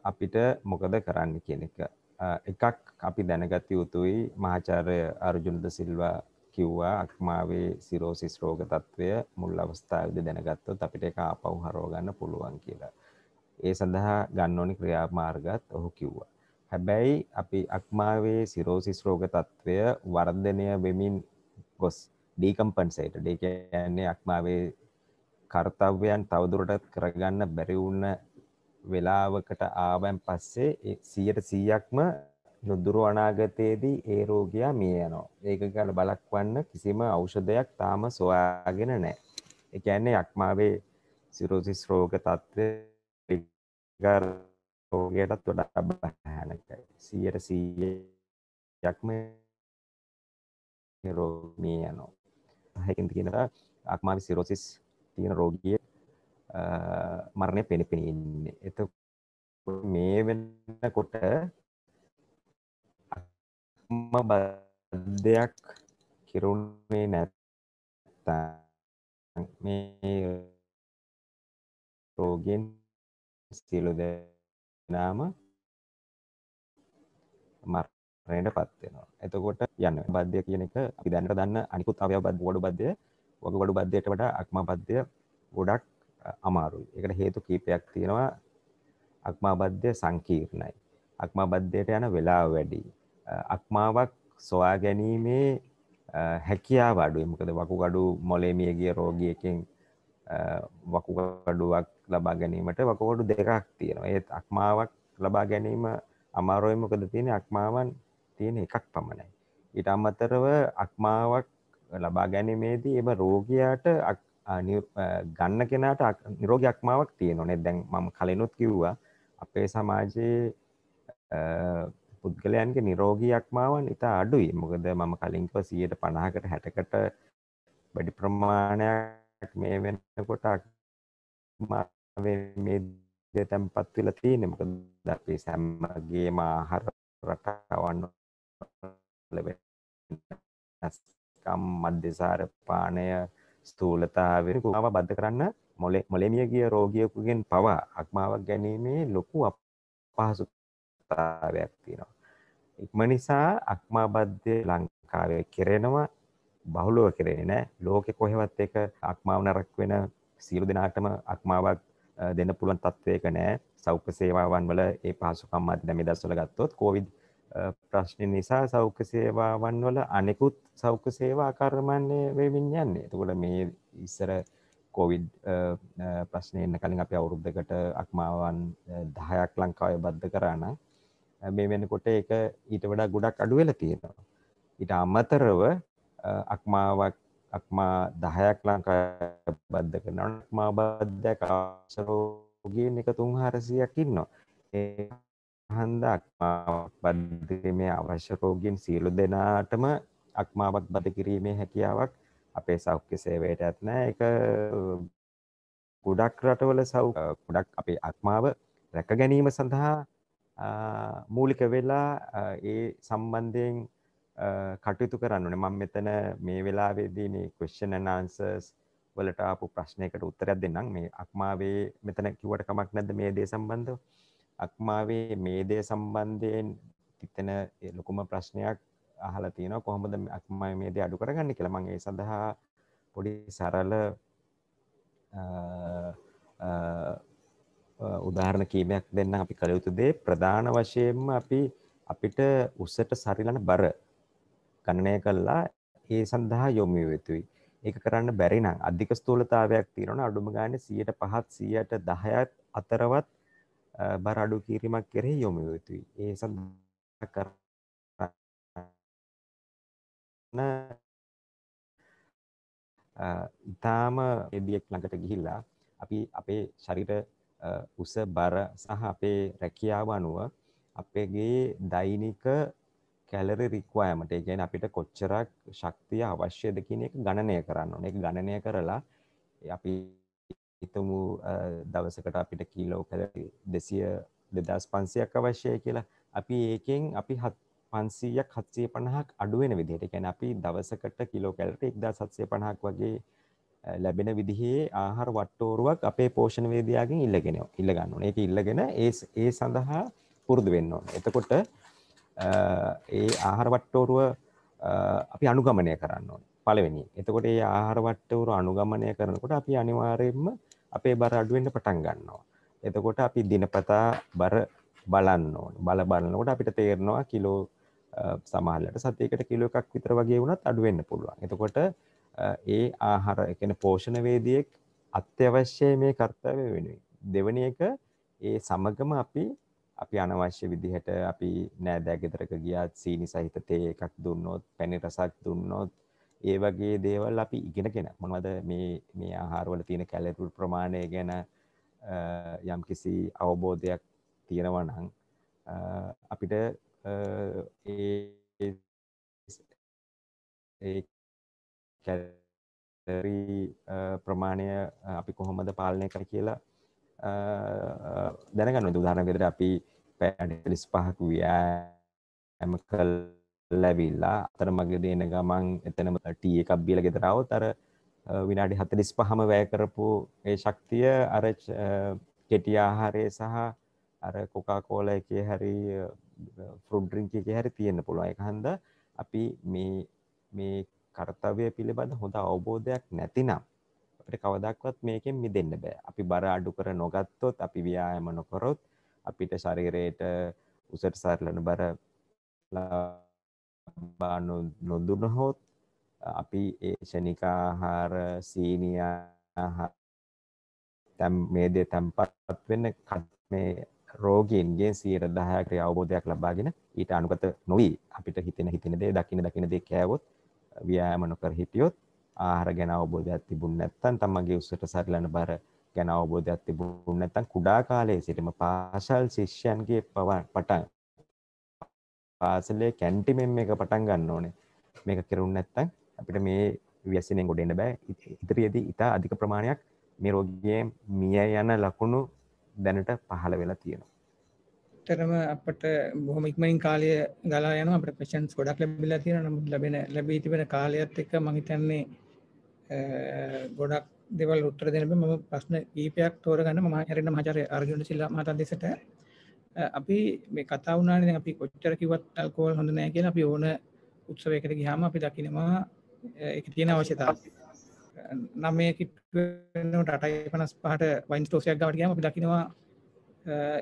අපිට මොකද කරන්න කියන එක. එකක් අපි දැනගත යුතුයි මහාචාරය අර්ජුනද සිල්වා කිව්වා අක්මාවේ සිරෝසිස් රෝග තත්ත්වය මුල් අවස්ථාවද දැනගත්තොත් අපිට එක ආපව් හරෝගන්න පුළුවන් කියලා. ඒ සඳහා ගන්නඕනි ක්‍රියාමාර්ගත් ඔහු කිව්වා. හැබැයි අපි අක්මාවේ සිරෝසිස් රෝග තත්ත්වය වර්ධනය වෙමින් ගොස් ඩීකම්පන්සේට ඩේකයන්නේ අක්මාවේ කර්තව්‍යයන් තවදුරටත් කරගන්න බැරිවුන්න වෙලාවකට ආවන් පස්සේ 100%ක්ම නොදුරු අනාගතයේදී ඒ රෝගියා මිය යනවා. ඒක ගැන බලක්වන්න කිසිම ඖෂධයක් තාම සොයාගෙන නැහැ. ඒ කියන්නේ යක්මාවේ සිරෝසිස් රෝග තත්ත්වය ගාර රෝගයටත් වඩා භයානකයි. 100%ක්ම රෝග මිය යනවා. හකින්ද කියනවා අක්මාවේ සිරෝසිස් තියෙන රෝගිය මරණය පෙනපෙනී ඉන්නේ. එතකොට මේ වෙනකොට අක්ම බද්ධයක් කිරුණේ නැත්තම් මේ රෝගෙන් සියලු දෙනාම මරණයට පත් වෙනවා. එතකොට යන්න බද්ධය කියන එක අපි දැනට දන්න අනිකුත් අවයව බද්ධ වඩු බද්ධය වගේ වඩු බද්ධයට වඩා අක්ම බද්ධය ගොඩක් අමාරුයි. ඒකට හේතු කීපයක් තියෙනවා. අක්මාබද්ධය සංකීර්ණයි. අක්මාබද්ධයට යන වෙලාව වැඩි. අක්මාවක් සොයා ගැනීමේ හැකියාව අඩුයි. මොකද වකුගඩු මොලේ මිය ගිය රෝගියකින් වකුගඩුවක් ලබා ගැනීමට වකුගඩු දෙකක් තියෙනවා. ඒත් අක්මාවක් ලබා ගැනීම අමාරුයි. මොකද තියෙන්නේ අක්මාවන් තියෙන එකක් පමණයි. ඊට අමතරව අක්මාවක් ලබා ගැනීමේදී එම රෝගියාට ගන්න කෙනට නිරෝගයක්මාවක් තියෙනොනේ දැන් මම කලනුත් කිව්වා අපේ සමාජයේ පුද්ගලයන්ගේ නිරෝගීයක්මාවන් ඉතා අඩුයි මොකද මම කලින්ව සියයට පණහකට හැටකට වැඩි ප්‍රමාණයක් මේ වෙනකොට මේ තැන්පත් වෙලා තියෙන මොකද අපේ සැම්මගේ ආහාර රටවන්න ලැබෙන නැස්කම් මධ්‍යසාර පානය ස්තූලතාවරකු අව බද්ධ කරන්න මොල මොලමිය ගිය රෝගියකුගෙන් පවා අක්මාවක් ගැනීමේ ලොකු අපහසුතාවයක් තියෙනවා. ඉක්ම නිසා අක්මාබද්ධය ලංකාවේ කෙරෙනවා බහුලුව කරෙන නෑ ලෝකෙ කොහෙවත් එක අක්මාව නරක් වෙන සීරු දෙනාටම අක්මාවක් දෙන්න පුළුවන් තත්ත්වයක නෑ සෞඛ්‍ය සේවාවන් වල ඒ පහසුකම් අධ්‍යම දස්වල ගත්තොත් කෝවිඩ් ප්‍රශ්නය නිසා සෞඛ්‍ය සේවාවන් වල අනෙකුත් සෞඛ්‍ය සේවා කර්මණය වෙමින් යන්නේ එතකොට මේ ඉස්සර කොවිඩ් ප්‍රශ්නය එන්න කලින් අපි අවුරුද්ධකට අක්මාවන් දහයක් ලංකාවය බද්ධ කරාන මේ වෙනකොට එක ඊට වඩා ගොඩක් අඩුවෙල තියෙනවා ඉට අමතරව අක්මාවක් අක්මා දහයක් ලංකා බද්ධ කරන අක්මා බද්ධයක් ආසරෝගයෙන් එක තුන් හරසියක් ඉන්නවා හන්ද අක්මාවක් බද්ධ කිරීමේ අවශ්‍ය රෝගීන් සියලු දෙනාටම අක්මාවක් බද්ධ කිරීමේ හැකියාවක් අපේ සෞඛ්‍ය සේවයට ඇත් නෑ ඒක ගොඩක් රටවල සෞ ගොඩක් අපේ අක්මාව රැක ගැනීම සඳහා මූලික වෙලා ඒ සම්බන්ධයෙන් කටයුතු කරන්න මම මෙතන මේ වෙලාවේදී මේ ක්වෙස්චන් ඇන්සර්ස් වලට ආපු ප්‍රශ්නයකට උත්තරයක් දෙන්නම් මේ අක්මාවේ මෙතන කිව්වට කමක් නැද්ද මේ දේ සම්බන්ධව අක්මාවේ මේ දේ සම්බන්ධයෙන් තිතන ලොකුම ප්‍රශ්නයක් අහල තියෙන කොහොමද අක්මයි මේ දේ අඩු කරගන්න කියලා මගේ සඳහා පොඩි සරල උදාහරණ කීමයක් දෙන්න අපි කළ යුතු දේ ප්‍රධාන වශයෙන්ම අපි අපිට උස්සට සරිලන බර ගණනය කල්ලා ඒ සඳහා යොමිය යුතුයි ඒක කරන්න බැරිනම් අධික ස්තූලතාවයක් තියෙනවා අඩුම ගානේ 100ට 5ත් 100ට 10ත් අතරවත් බර අඩු කිරීමක් කෙරෙහි යොමු යුතුයි. ඒ සඳහා කරන ඉතාම එදියෙක් ළඟට ගිහිල්ලා අපි අපේ ශරීර උස බර සහ අපේ රැකියාව අනුව අපගේ දෛනික කැලරි රික්වයමට ඒ කියන්නේ අපිට කොච්චරක් ශක්තිය අවශ්‍යද කියන එක ගණනය කරන්න ඕනේ. ඒක ගණනය කරලා අපි හිතමු දවසකට අපිට කීලෝ කර දෙසිය දෙදස් පන්සියක් අවශ්‍යය කියලා අපි ඒකෙන් අපි හත් පන්සීයක් හත්සේ පණහක් අඩුවෙන විදිහට ගැන අපි දවසකට කිලෝ කැලට එක්දා සත්සය පණහක් වගේ ලැබෙන විදිහේ ආහාර වට්ටෝරුවක් අපේ පෝෂණ වේදයාගෙන් ඉල්ලගෙන ඉල්ලගන්න ඕන එක ඉල්ලගෙන ඒ ඒ සඳහා පුරුදු වෙන්න ඕන එතකොට ඒ ආහාර වට්ටෝරුව අපි අනුගමනය කරන්න ඕන පලවෙනි එතකොට ඒ ආහාර වට්ටවරු අනුගමනය කරනකොට අපි අනිවාරයෙන්ම අපේ බර අඩුවෙන්ට පටන් ගන්නවා. එතකොට අපි දිනපතා බර බලන්න ඕන බල බලන්නකොට අපිට තේරෙනවා කිලෝ සමහලට සතයකට කිලෝ එකක් විතර වගේ වුණත් අඩුවෙන්න්න පුළුවන් එතකොට ඒ ආහාර එකන පෝෂණවේදියෙක් අත්‍යවශ්‍යය මේ කර්තවය වෙනුයි දෙවන එක ඒ සමගම අපි අපි අනවශ්‍ය විදිහට අපි නෑදෑ ගෙදරක ගියත් සීනි සහිත තේ එකක් දුන්නොත් පැණි රසක් දුන්නොත් ඒ වගේ දේවල් අපි ඉගෙනගෙන මොනවද මේ මේ ආහාරවල තියෙන කැලරුල් ප්‍රමාණය ගැන යම් කිසි අවබෝධයක් තියෙනවා නම් අපිට කැරී ප්‍රමාණය අපි කොහොමද පාලනය කර කියලා දැනගන්න දුදානගෙදර අපි පැඩලිස් පහක් ව්‍යෑම කල් ලැවිල්ලා අතර මගද එන ගමන් එතනම ටී එකක් බියල ගෙදරාවත් අර විනාඩි හතලිස් පහම වැය කරපු ඒ ශක්තිය අර කෙටිය ආහාරය සහ අර කොකා කෝල එක හැරි ෆෘඩ්රිංක එක හැරි තියෙන්න්න පුළුව එක හන්ද අපි මේ මේ කර්තවය පිළිබඳ හොඳ අවබෝධයක් නැතිනම් අපට කවදක්වත් මේකෙන් මිදන්න බෑ අපි බර අඩු කර නොගත්තොත් අපි ව්‍යායම නොකොරොත් අපිට ශරීරයට උසට සරලන බර ලබා නොදුනහොත් අපි ඒ ෂණික ආහාර සීනි ආහාර මේ දේ තැම්පත් වෙන්න මේ රෝගීන්ගෙන් 10%කට අවබෝධයක් ලබාගෙන ඊට අනුගත නොවි අපිට හිතෙන හිතෙන දේ දකින්න දකින්න දේ කෑවොත් ව්‍යායාම නොකර හිටියොත් ආහාර ගැන අවබෝධයක් තිබුණ නැත්නම් තමන්ගේ උසට සරිලන බර ගැන අවබෝධයක් තිබුණ නැත්නම් කුඩා කාලයේ සිටම පාසල් ශිෂ්‍යයන්ගේ පටන් පාසලේ කැන්ටිමෙන් එක පටන් ගන්න ඕනේ මේක කෙරුන් නැත්තං අපිට මේ ව්‍යසනයෙන් ගොඩන්න බෑ ඉදිරියේදී ඉතා අධික ප්‍රමාණයක් මේ රෝගිය මිය යන ලකුණු දැනට පහළ වෙලා තියෙනවා ඇත්තරම අපට බොහොමික්මයින් කාලය ගලා යන අපට පේෂන් ොඩක් ලැබිලා තියෙන නමුත් ලබෙන ලැබී තිබෙන කාලයක්ත් එක මහිතන්නේ ගොඩක් දෙවල් උත්තර දෙනම ම ප්‍රශ්න ඊපයක් තෝරගන්න ම හැරෙන මචර අර්ජුණ සිල්ලා මතන් දෙසට අපි මේ කතා වුණානේ දැන් අපි කොච්චර කිව්වත් ඇල්කොහොල් හොඳ නෑ කියලා අපි ඕන උත්සවයකට ගියාම අපි දකිනවා ඒක තියෙන අවශ්‍යතාවය. නමය කිට්ටුවෙනට 8.55ට වයින් ස්ටෝක්ස්යක් ගාවට ගියාම අපි දකිනවා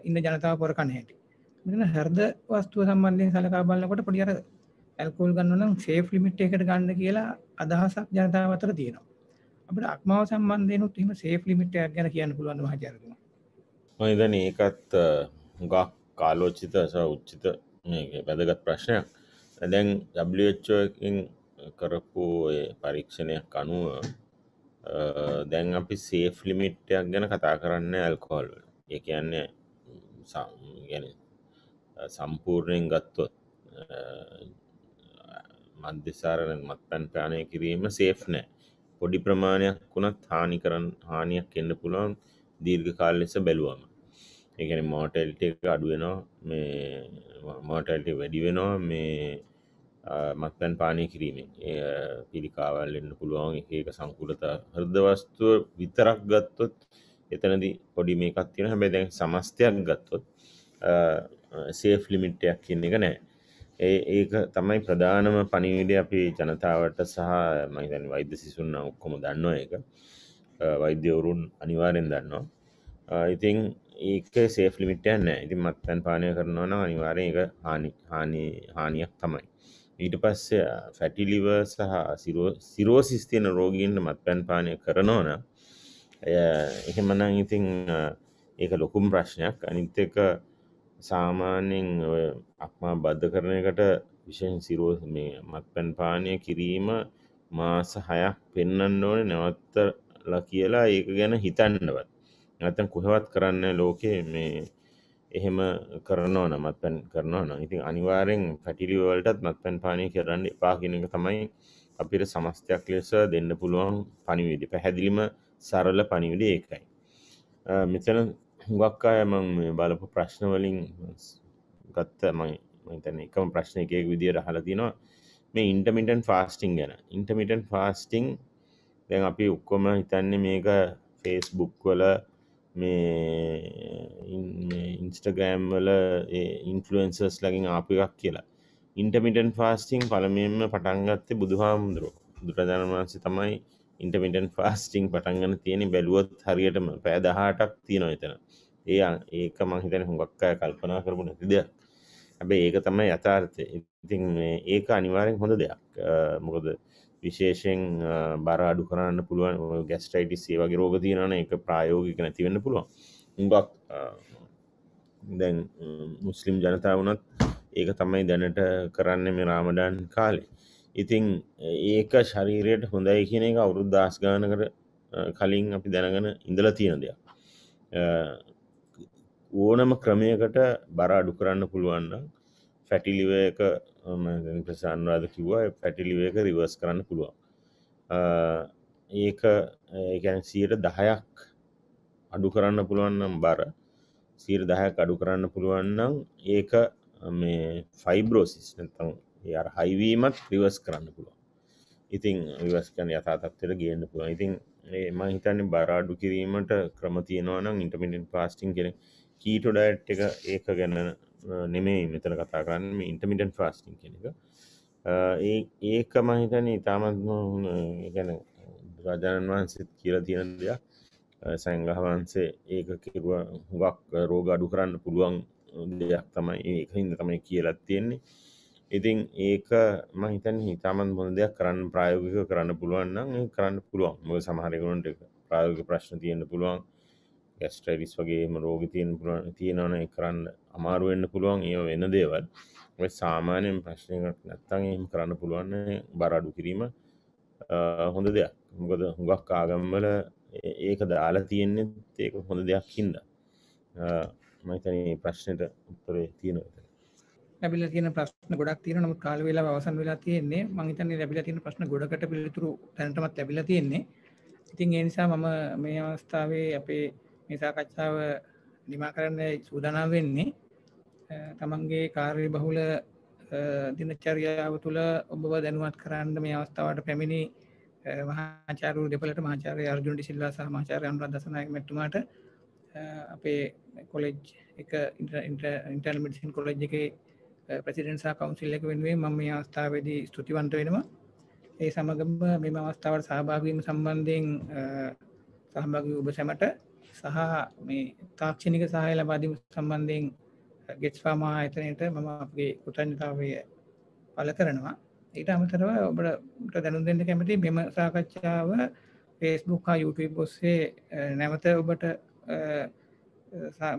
ඉන්න ජනතාව පොර කන හැටි. මෙතන හෘද වස්තුව සම්බන්ධයෙන් සලකා බලනකොට පොඩි අර ඇල්කොහොල් ගන්න නම් සේෆ් ලිමිට් එකකට ගන්න කියලා අදහසක් ජනතාව අතර තියෙනවා. අපිට අක්මාව සම්බන්ධයෙන් උත් එහෙම සේෆ් ලිමිට් එකක් ගැන කියන්න පුළුවන් මහාචාර්යතුමා. මම දැන් ඒකත් හුඟක් කාලෝචිත ස උච්චිත වැදගත් ප්‍රශ්නයක් දැන් ඩ්චෝකින් කරපු පරීක්ෂණයක් අනුව දැන් අපි සේෆ් ලිමිට්ටයක් ගැන කතා කරන්න ඇල්කෝල් එක කියන්නේ ගැන සම්පූර්ණයෙන් ගත්තොත් මධ්‍යසාරණ මත් පැන් ප්‍රාණය කිරීම සේෆ් නෑ පොඩි ප්‍රමාණයක් වුණත් හානි කරන්න හානියක් එන්න පුළුවන් දීර්ඝ කාල ලෙස බැලුවම ඒකන මෝටල්ට අඩුවෙනවා මේ මෝටල්ට වැඩි වෙනවා මේ මත්පැන් පානය කිරීමෙන් පිළිකාවල් එන්න පුළුවන් ඒක සංකුලතා හෘදවස්තුව විතරක් ගත්තොත් එතනද පොඩි මේකක් තියෙන හැබැ දැන් සමස්තයක් ගත්තොත් සේෆ් ලිමිට්ටයක් කියන එක නෑ ඒ ඒක තමයි ප්‍රධානම පනිවිඩ අපි ජනතාවට සහ මහිතන් වෛද්‍ය සිසුන්න ඔක්කොම දන්නවා එක වෛද්‍යවරුන් අනිවාරෙන් දන්නවා ඉතිං ඒක සේෆ් ලිමිටයන්න ඉති මත්තැන් පානය කරනවන අනිවාරය එක හානි හානි හානියක් තමයි ඊට පස්සේ ෆැටිලිව සහ සිරෝසිස් තියෙන රෝගීන්ට මත්පැන් පානය කරනවන එහෙමනං ඉතිං ඒක ලොකුම් ප්‍රශ්නයක් අනිත් එක සාමාන්‍යෙන් අක්මා බද්ධ කරන එකට විශෂෙන් සිරෝ මේ මත්පැන් පානය කිරීම මාස හයක් පෙන්න්න ඕන නැවත්තලා කියලා ඒක ගැන හිතන්නවත් නැතන් කොහෙවත් කරන්න ලෝකයේ මේ එහෙම කරනවා නම් මත්පැන් කරනවා නම් ඉතින් අනිවාර්යෙන් පැටිලි වලටත් මත්පැන් පානය කරන්න එපා කියන එක තමයි අපිට සමස්තයක් ලෙස දෙන්න පුළුවන් පණිවිඩය. පැහැදිලිම සරල පණිවිඩය ඒකයි. මෙතන හුඟක් අය මම මේ බලපු ප්‍රශ්න වලින් ගත්ත මම හිතන්නේ එකම ප්‍රශ්න එක එක විදියට අහලා තිනවා මේ intermittent fasting ගැන. intermittent fasting දැන් අපි ඔක්කොම හිතන්නේ මේක Facebook වල මේ ඉන්ස්ටග්‍රෑම් වල ඉන්ෆලුවන්සර්ස් ලගින් ආපු එකක් කියලා ඉන්ටමිටන් ෆාස්ටිං පළමෙන්ම පටන්ගත්තේ බුදු හාමුදුරුව බුදුරජාණන් වහන්සේ තමයි ඉන්ටමිටන් ෆාස්ටිං පටන්ගන්න තියෙන බැලුවොත් හරියටම පෑදහටක් තියෙනවා එතන ඒ ඒක මහිතන හුඟක්කාය කල්පනා කරපු නැති දෙයක් ඇබේ ඒක තමයි යථාර්ථය ඉතින් ඒක අනිවාරෙන් හොඳ දෙයක් මොකද විශේෂෙන් බර අඩු කරන්න පුළුවන් ගැස්ටයිටිස් ඒ වගේ රෝග තියනන එක ප්‍රායෝගික නැතිවෙන්න පුළුවන් උඟක් දැන් මුස්ලිම් ජනතාව වනත් ඒක තමයි දැනට කරන්න මේ රාමඩන් කාලේ ඉතිං ඒක ශරීරයට හොඳයි කියන එක අවුරුද් දස්ගාන කර කලින් අපි දැනගෙන ඉඳල තියෙන දෙයක් ඕනම ක්‍රමයකට බර අඩු කරන්න පුළුවන්න ෆැටිලිව එක ප්‍රසාන්වාද කිව්වා පැටිලිවේක රිවර්ස් කරන්න පුළුවන් ඒක ඒැන සියට දහයක් අඩු කරන්න පුළුවන්නම් බර සීර දහයක් අඩු කරන්න පුළුවන්නම් ඒක මේ ෆයිබ්‍රෝසිස් නැතම් ය හයිවීමත් රිවස් කරන්න පුළුවන් ඉතිං විවස්කන් යථතත්වයට ගේන්න පුළුවන් ඉතින් එම හිතන්න බරාඩු කිරීමට ක්‍රම තියෙනවනම් ඉන්ටමිටන් පාස්ටිං කෙන කීටොඩට් එක ඒක ගැන්න නෙමේ මෙතන කතා කරන්න ඉන්ටමිටන් ෆාස්ටිං කෙනෙක ඒ ඒකම හිතන ඉතාමත්ම ගැන රජාණන් වහන්සේත් කියලා තියෙන දෙයක් සංගහ වහන්සේ ඒක කිරුව හුගක් රෝග අඩු කරන්න පුළුවන් දෙයක් තමයි ඒක හින්ද තමයි කියලත් තියෙන්නේ ඉතින් ඒක මහිතන් හිතාමන් බොඳ දෙයක් කරන්න ප්‍රායෝගික කරන්න පුළුවන්න කරන්න පුළුවන් මො සමහරකුණට ප්‍රායෝගික ප්‍රශ්න තියෙන්න්න පුළුවන් ගැස්ට්‍රයිටිස් වගේම රෝග තියෙන් තියෙනන කරන්න අමාරුවෙන්න්න පුළුවන් ඒ වෙන දේවල් සාමානයෙන් ප්‍රශ්නයකට නැත්තන් එම කරන්න පුළුවන් බරඩු කිරීම හොඳ දෙයක් මොකද හුඟක් ආගම්වල ඒක දාලා තියෙන්නේ ඒක හොඳ දෙයක් හින්ද මතන ප්‍රශ්නයට උත්තරේ තියෙන ැබිල තියෙන ප්‍රශ්න ගොඩක් තියෙන නමුත් කාල වෙලා අවසන් වෙලා තියෙන්නේ මංහිතන්නේ ලැබිලා තියෙන ප්‍රශ්න ගොඩකට පිළිතුරු තැනටමත් ලැබිලා තියෙන්නේ ඉතින් ඒ නිසා මම මේ අවස්ථාවේ අපේ මේ සාකච්ඡාව නිමා කරන්න සූදානම් වෙන්නේ තමන්ගේ කාර්ය බහුල දිනචර්යාව තුළ ඔබව දැනුවත් කරන්න මේ අවස්ථාවට පැමිණි මහාචාරු දෙපළට මහාචාර්ය අර්ජුන් ඩිසිල්ලා සහ මහාචාර්ය අනුරාධ දසනායක මෙතුමාට අපේ කොලෙජ් එක ඉන්ටර්නල් මෙඩිසින් කොලෙජ් එකේ ප්‍රසිඩන්ට් සහ කවුන්සිල් එක වෙනුවෙන් මම මේ අවස්ථාවේදී ස්තුතිවන්ත වෙනවා. ඒ සමගම මේ අවස්ථාවට සහභාගී වීම සම්බන්ධයෙන් සහභාගී වූ ඔබ සැමට සහ මේ තාක්ෂණික සහය ලබාදීම සම්බන්ධයෙන් ගෙට්ස් ෆාමා ආයතනයට මම අපගේ කුටඥතාවය පළ කරනවා ඊට අමතරව ඔබට දැනුම් දෙන්න කැමති මෙම සාකච්ඡාව ෆේස්බුක් හා YouTube ඔස්සේ නැවත ඔබට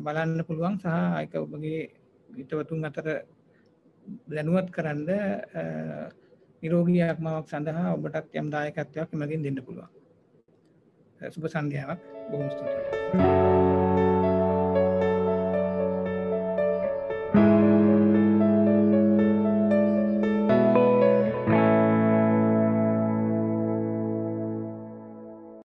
බලන්න පුළුවන් සහ ඒක ඔබගේ හිතවතුන් අතර දැනුවත් කරන්න නිරෝගී ආත්මාවක් සඳහා ඔබටත් යම් දායකත්වයක් එමගින් දෙන්න පුළුවන්. සුබ සන්ධ්‍යාවක්. Vamos tocar.